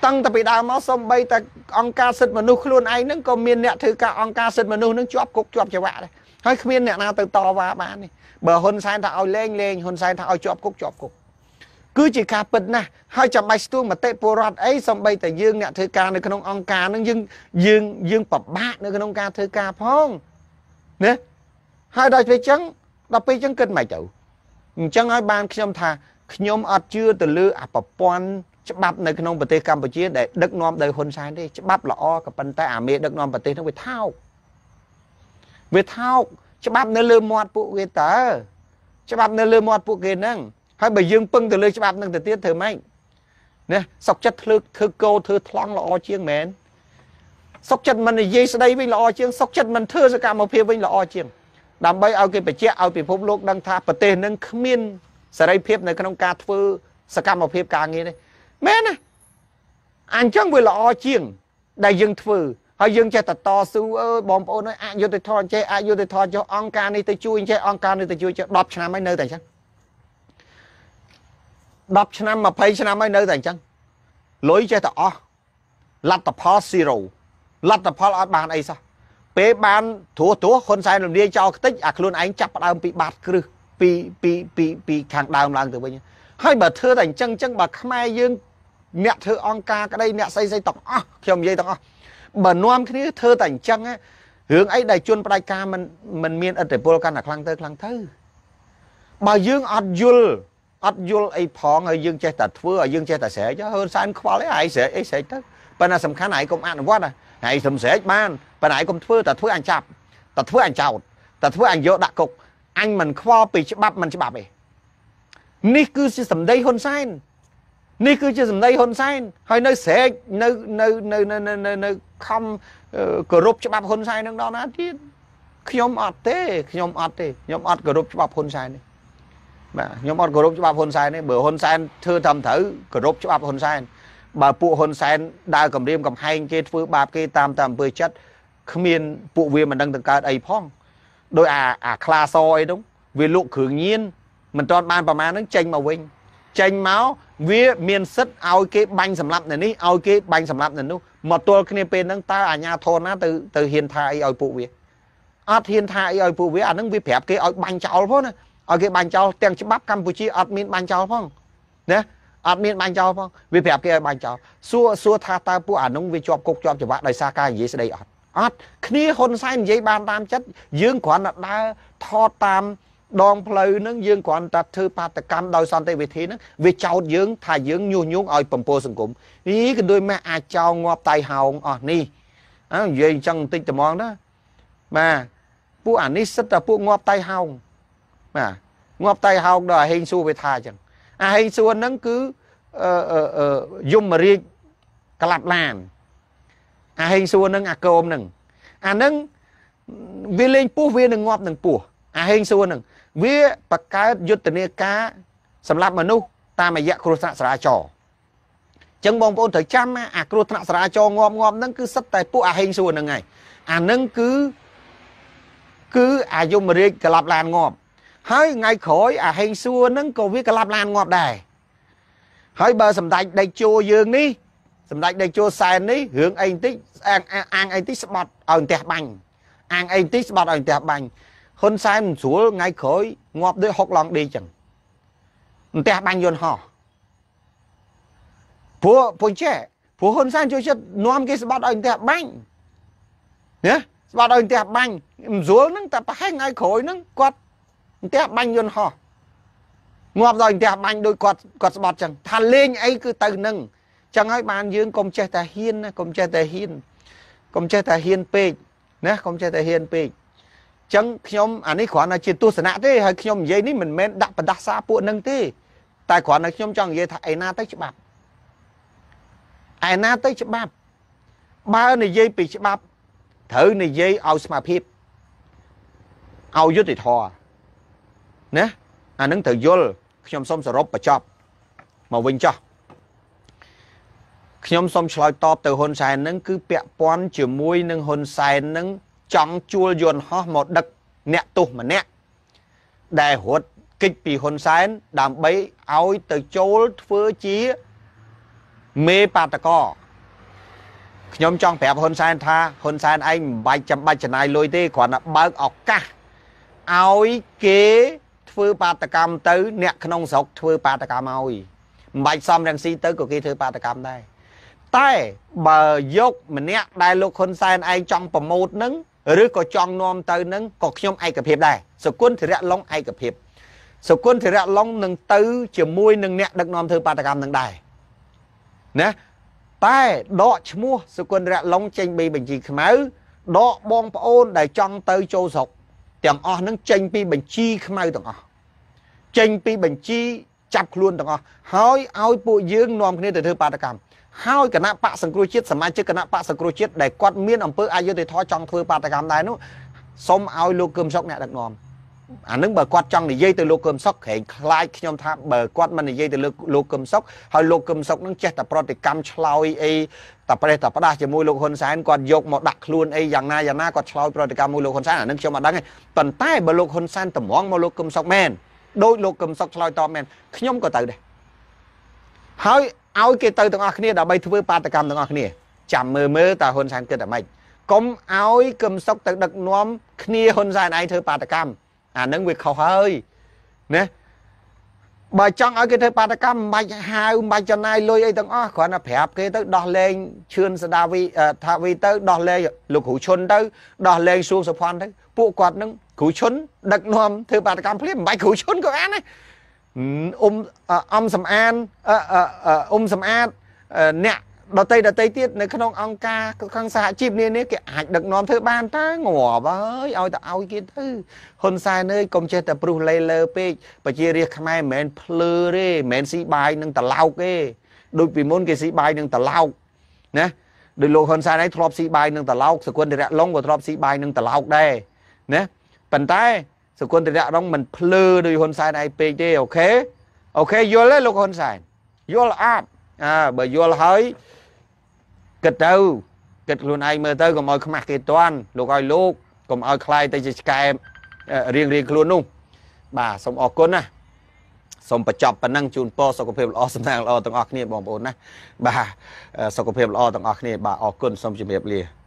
តាំងតែពីដើមមកសំបីតែអង្គការសិទ្ធិមនុស្សខ្លួនឯងហ្នឹងក៏មានអ្នកធ្វើការអង្គការសិទ្ធិមនុស្សហ្នឹងជាប់គុកជាប់ច្បាប់ដែរហើយគ្មានអ្នកណាទៅ តវ៉ាបាននេះបើហ៊ុនសែនថាឲ្យលេងលេងហ៊ុនសែនថាឲ្យជាប់គុកជាប់គុកគឺជាការពិតណាស់ហើយចាំបាច់ស្ទួងមតិពលរដ្ឋអីសំបីតែយើងអ្នកធ្វើការនៅក្នុងអង្គការហ្នឹងយើងយើងយើងពិបាកនៅក្នុងការធ្វើការផងណាហើយដល់ពេលចឹងដល់ពេលចឹងគិតមិនទៅអញ្ចឹងហើយបានខ្ញុំថាខ្ញុំអត់ជឿទៅលើអប្រព័ន្ធច្បាប់នៅក្នុងប្រទេសកម្ពុជាដែលដឹកនាំដោយហ៊ុនសែនទេ ច្បាប់ល្អក៏ប៉ុន្តែអាមេដឹកនាំប្រទេសនោះវាថោកវាថោកច្បាប់នៅលើមាត់ពួកគេតើច្បាប់នៅលើមាត់ពួកគេហ្នឹងហើយបើយើង ពឹងទៅលើច្បាប់ហ្នឹងទៅទៀតធ្វើម៉េចណាសុកចិត្តធ្វើធ្វើគោធ្វើថ្លង់ល្អជាងមែនសុកចិត្តមិននិយាយស្ដីវិញល្អជាងសុកចិត្តមិនធ្វើសកម្មភាពវិញល្អជាងដើម្បីឲ្យគេបញ្ជាក់ឲ្យពិភពលោកដឹងថាប្រទេសនឹងគ្មានសេរីភាពនៅក្នុងការធ្វើសកម្មភាព ការងារនេះមែនណាអញ្ចឹងវាល្អជាង ដែលយើង ធ្វើហើយយើងចេះតតស៊ូអើយបងប្អូនអើយអយុធធនចេះអយុធធនចុះអង្គការនេះទៅជួយចេះអង្គការនេះទៅជួយចេះ10ឆ្នាំហើយនៅតែអញ្ចឹង10ឆ្នាំ20ឆ្នាំហើយនៅតែអញ្ចឹងលុយចេះតែអស់លទ្ធផល0លទ្ធផលអត់បានអីសោះពេលបានធួធួហ៊ុនសែនរំលាយចោលខ្ទេចអាខ្លួនឯងចាប់ផ្ដើមពីបាតគ្រឹះពីពីពីពីខាងដើមឡើងទៅវិញហើយបើធ្វើតែអញ្ចឹងអញ្ចឹងបើខ្មែរយើងអ្នកធ្វើអង្គការក្តីអ្នកស្អីស្អីទាំងអស់ខ្ញុំនិយាយទាំងអស់បើនាំគ្នាធ្វើតែអញ្ចឹងរឿងអីដែលជន់ផ្ដាច់ការមិនមិនមានឥទ្ធិពលកាន់តែខ្លាំងទៅខ្លាំងទៅបើយើងអត់យល់អត់យល់អីផងហើយយើងចេះតែធ្វើហើយយើងចេះតែស្រែកហ៊ុនសែនខ្វល់អីឯងស្រែកអីស្រែកទៅប៉ុន្តែសំខាន់ឯងកុំអនុវត្តណាហើយសំស្រេចបានប៉ុន្តែកុំធ្វើតែធ្វើអញចាប់តែធ្វើអញចោតតែធ្វើអញយកដាក់គុកអញមិនខ្វល់ពីច្បាប់មិនច្បាប់ទេនេះគឺជាសម្ដីហ៊ុនសែននេះគឺជាសម្ដីហ៊ុនសែនហើយនៅស្រែកនៅនៅនៅនៅនៅនៅខំគោរពច្បាប់ហ៊ុនសែននឹងដល់ណាទៀតខ្ញុំអត់ទេខ្ញុំអត់ទេខ្ញុំអត់គោរពច្បាប់ហ៊ុនសែនទេបាទខ្ញុំអត់គោរពច្បាប់ហ៊ុនសែនទេបើហ៊ុនសែនធ្វើតាមត្រូវគោរពច្បាប់ហ៊ុនសែនបើពួកហ៊ុនសែនដើរគម្រាមកំហែងគេធ្វើបាបគេតាមតាមអំពើចិត្តគ្មានពួកវាមិនដឹងទៅកើតអីផងដោយអាអាខ្លាសអីនោះវាលក់គ្រឿងញៀនមិនទាន់បានប្រមាណហ្នឹងចេញមកវិញចេញមកវា មានសិទ្ធឲ្យគេបាញ់សម្លាប់នៅនេះឲ្យគេបាញ់សម្លាប់នៅនោះមកទល់គ្នាពេលហ្នឹងតើអាញាធនណាទៅទៅហ៊ានថាអីឲ្យពួកវាអត់ហ៊ានថាអីឲ្យពួកវាអាហ្នឹងវាប្រាប់គេឲ្យបាញ់ចោលផងណាឲ្យគេបាញ់ចោលទាំងច្បាប់កម្ពុជាអត់មាន បាញ់ចោលផងណាអត់មានបាញ់ចោលផងវាប្រាប់គេឲ្យបាញ់ចោលសួរសួរថាតើពួកអានោះវាជាប់គុកជាប់ច្បាប់ដោយសារការនិយាយស្ដីអត់អត់គ្នាហ៊ុនសែននិយាយបានតាមចិត្តយើងគ្រាន់តែដើរថតតាមដងផ្លូវហ្នឹងយើងគ្រាន់តែធ្វើបាតកម្មដោយសន្តិវិធីហ្នឹងវាចោទយើង ថាយើងញុះញង់ឲ្យបំពោសង្គមនេះក៏ដូចម៉ែអាចចោលងាប់តៃហោងអស់នេះអើនិយាយអញ្ចឹងបន្តិចតែមកណាបាទពួកអានេះសិតតែពួកងាប់តៃហោងបាទងាប់តៃហោងដល់ហេងសួរវាថាអញ្ចឹងហើយសួនហ្នឹងគឺយមរាជក្លាប់ឡានអាហេងសួនហ្នឹងអាកោមហ្នឹងអាហ្នឹងវាលេងពោះវានឹងងាប់នឹងពោះអាហេងសួនហ្នឹងវាបកកើតយុទ្ធនាការសម្រាប់មនុស្សតាមរយៈគ្រោះថ្នាក់ចរាចរណ៍ចឹងបងប្អូនត្រូវចាំអាគ្រោះថ្នាក់ចរាចរណ៍ងាប់ងាប់ហ្នឹងគឺសិតតែពួកអាហេងសួនហ្នឹងហើយអាហ្នឹងគឺគឺអាយមរាជក្លាប់ឡានងាប់ហើយថ្ងៃក្រោយអាហេងសួរហ្នឹងក៏វាក្លាប់ឡានងាប់ដែរហើយបើសម្ដេចដេកជោយើងនេះសម្ដេចដេកជោសែននេះរឿងអីបន្តិចអាងអាងអីបន្តិចស្បត់ឲ្យផ្ទះបាញ់អាងអីបន្តិចស្បត់ឲ្យផ្ទះបាញ់ហ៊ុនសែនមិនស្រួលថ្ងៃក្រោយងាប់ដូចហុកឡងឌីចឹងផ្ទះបាញ់យន្តហោះពួកពួកចេះពួកហ៊ុនសែនចូលចិត្តនាំគេស្បត់ឲ្យផ្ទះបាញ់ណាស្បត់ឲ្យផ្ទះបាញ់មិនស្រួលហ្នឹងតែប្រហែលថ្ងៃក្រោយហ្នឹងគាត់អន្ទះបាញ់យន្តហោះងាប់ដោយអន្ទះបាញ់ដោយគាត់គាត់ស្បត់ចឹងថាលេងអីគឺទៅនឹងចឹងហើយបានយើងកុំចេះតែហ៊ានណាកុំចេះតែហ៊ានកុំចេះតែហ៊ានពេកណាកុំចេះតែហ៊ានពេកចឹងខ្ញុំអានេះគ្រាន់តែជាទស្សនៈទេហើយខ្ញុំនិយាយនេះមិនមែនដាក់ប្រដាសាពួកនឹងទេតែគ្រាន់តែខ្ញុំចង់និយាយថាឯណាទៅច្បាប់ឯណាទៅច្បាប់បើនិយាយពីច្បាប់ត្រូវនិយាយឲ្យស្មារភាពឲ្យយុត្តិធម៌ណាអានឹងត្រូវយល់ខ្ញុំសូមសរុបបញ្ចប់មកវិញចោះខ្ញុំសូមឆ្លើយតបទៅហ៊ុនសែននឹងគឺពាក់ព័ន្ធជាមួយនឹងហ៊ុនសែននឹងចង់ជួលយន្តហោះមកដឹក អ្នកទោសម្នាក់ដែលរត់គេចពីហ៊ុនសែនដើម្បីឲ្យទៅចូលធ្វើជា មេបាតកោខ្ញុំចង់ប្រាប់ហ៊ុនសែនថាហ៊ុនសែនឯងមិនបាច់ចាំបាច់ចំណាយលុយទេគ្រាន់តែបើកឱកាសឲ្យគេធ្វើបាតកម្មទៅអ្នកក្នុងស្រុកធ្វើបាតកម្មឲ្យមិនបាច់សំរងស៊ីទៅក៏គេធ្វើបាតកម្មដែរតែបើយកម្នាក់ដែលលោកហ៊ុនសែនឯងចង់ប្រម៉ូទនឹងឬក៏ចង់នាំទៅនឹងក៏ខ្ញុំឯកភាពដែរសុគន្ធរៈឡុងឯកភាពសុគន្ធរៈឡុងនឹងទៅជាមួយនឹងអ្នកដឹកនាំធ្វើបាតកម្មនឹងដែរណាតែដកឈ្មោះសុគន្ធរៈឡុងចេញ ពី បញ្ជីខ្មៅដកបងប្អូនដែលចង់ទៅចូលស្រុកទាំងអស់នឹងចេញពីបញ្ជីខ្មៅទាំងអស់ចេញពីបញ្ជីចាប់ខ្លួនទាំងអស់ហើយឲ្យពួកយើងនាំគ្នាទៅធ្វើបាតកម្មហើយគណៈបកសង្គ្រោះជាតិសមាជិកគណៈបកសង្គ្រោះជាតិដែលគាត់មានអំពើអយុត្តិធម៌ចង់ធ្វើបាតកម្មដែរនោះសូមឲ្យលោកគឹមសុកអ្នកដឹកនាំអានឹងបើគាត់ចង់និយាយទៅលោកកឹមសុខក្រែងខ្លាចខ្ញុំថាបើគាត់មិននិយាយទៅលោកលោកកឹមសុខហើយលោកកឹមសុខនឹងចេះតែប្រតិកម្មឆ្លោយអីតែប្រេះតែផ្ដាស់ជាមួយលោកហ៊ុនសែនគាត់យកមកដាក់ខ្លួនអីយ៉ាងណាយ៉ាងណាគាត់ឆ្លោយប្រតិកម្មមួយលោកហ៊ុនសែនអានឹងខ្ញុំអត់ដឹងទេប៉ុន្តែបើលោកហ៊ុនសែនតម្រងមកលោកកឹមសុខមែនដោយលោកកឹមសុខឆ្លើយតបមែនខ្ញុំក៏ទៅដែរហើយឲ្យគេទៅទាំងអស់គ្នាដើម្បីធ្វើបាតកម្មទាំងអស់គ្នាចាំមើលមើលតើហ៊ុនសែនគិតតែម៉េចកុំឲ្យកឹមសុខទៅដឹកនាំគ្នាហ៊ុនសែនឯងធ្វើបាតកម្មអានឹងវាខុសហើយណាបើចង់ឲ្យគេធ្វើបាតកម្មមិនបាច់ហៅមិនបាច់ចំណាយលុយអីទាំងអស់គ្រាន់តែប្រាប់គេទៅដោះលែងឈឿនសដាវីថាវីទៅដោះលែងលោកគ្រូឈុនទៅដោះលែងសួងសុផាន់ទៅពួកគាត់នឹងគ្រូឈុនដឹកនាំធ្វើបាតកម្មភ្លាមមិនបាច់គ្រូឈុនក៏អានដែរអ៊ំអ៊ំសំអានអ៊ំសំអាតអ្នកដតីដតីទៀតនៅក្នុងអង្គការខាងសហជីពនានាគេអាចដឹកនាំធ្វើបានតែងាប់អើយឲ្យតែឲ្យគេទៅហ៊ុនសែនអើយកុំចេះតែព្រុសលេលើពេកប្រជារាស្ត្រខ្មែរមិនមែនភ្លឺទេមិនមែនស៊ីបាយនឹងតឡោកទេដូចពីមុនគេស៊ីបាយនឹងតឡោកណាដោយលោកហ៊ុនសែនឯងធ្លាប់ស៊ីបាយនឹងតឡោកសគុណតរៈឡុងក៏ធ្លាប់ស៊ីបាយនឹងតឡោកដែរណាប៉ុន្តែសគុណតរៈឡុងមិនភ្លឺដោយហ៊ុនសែនឯងពេកទេអូខេអូខេយល់ទេលោកហ៊ុនសែនយល់អត់អើបើយល់ហើយគិតទៅគិតខ្លួនឯងមើលទៅកុំឲ្យខ្មាស់គេតន់លោកឲ្យលោកកុំឲ្យខ្លាយទៅជាឆ្កែរៀងរៀងខ្លួននោះ បាទសូមអរគុណណាសូមបញ្ចប់ប៉ុណ្ណឹងជូនពរសុខភាពល្អសំណាងល្អទាំងអស់គ្នាបងប្អូនណាបាទសុខភាពល្អទាំងអស់គ្នា បាទអរគុណសូមជម្រាបលា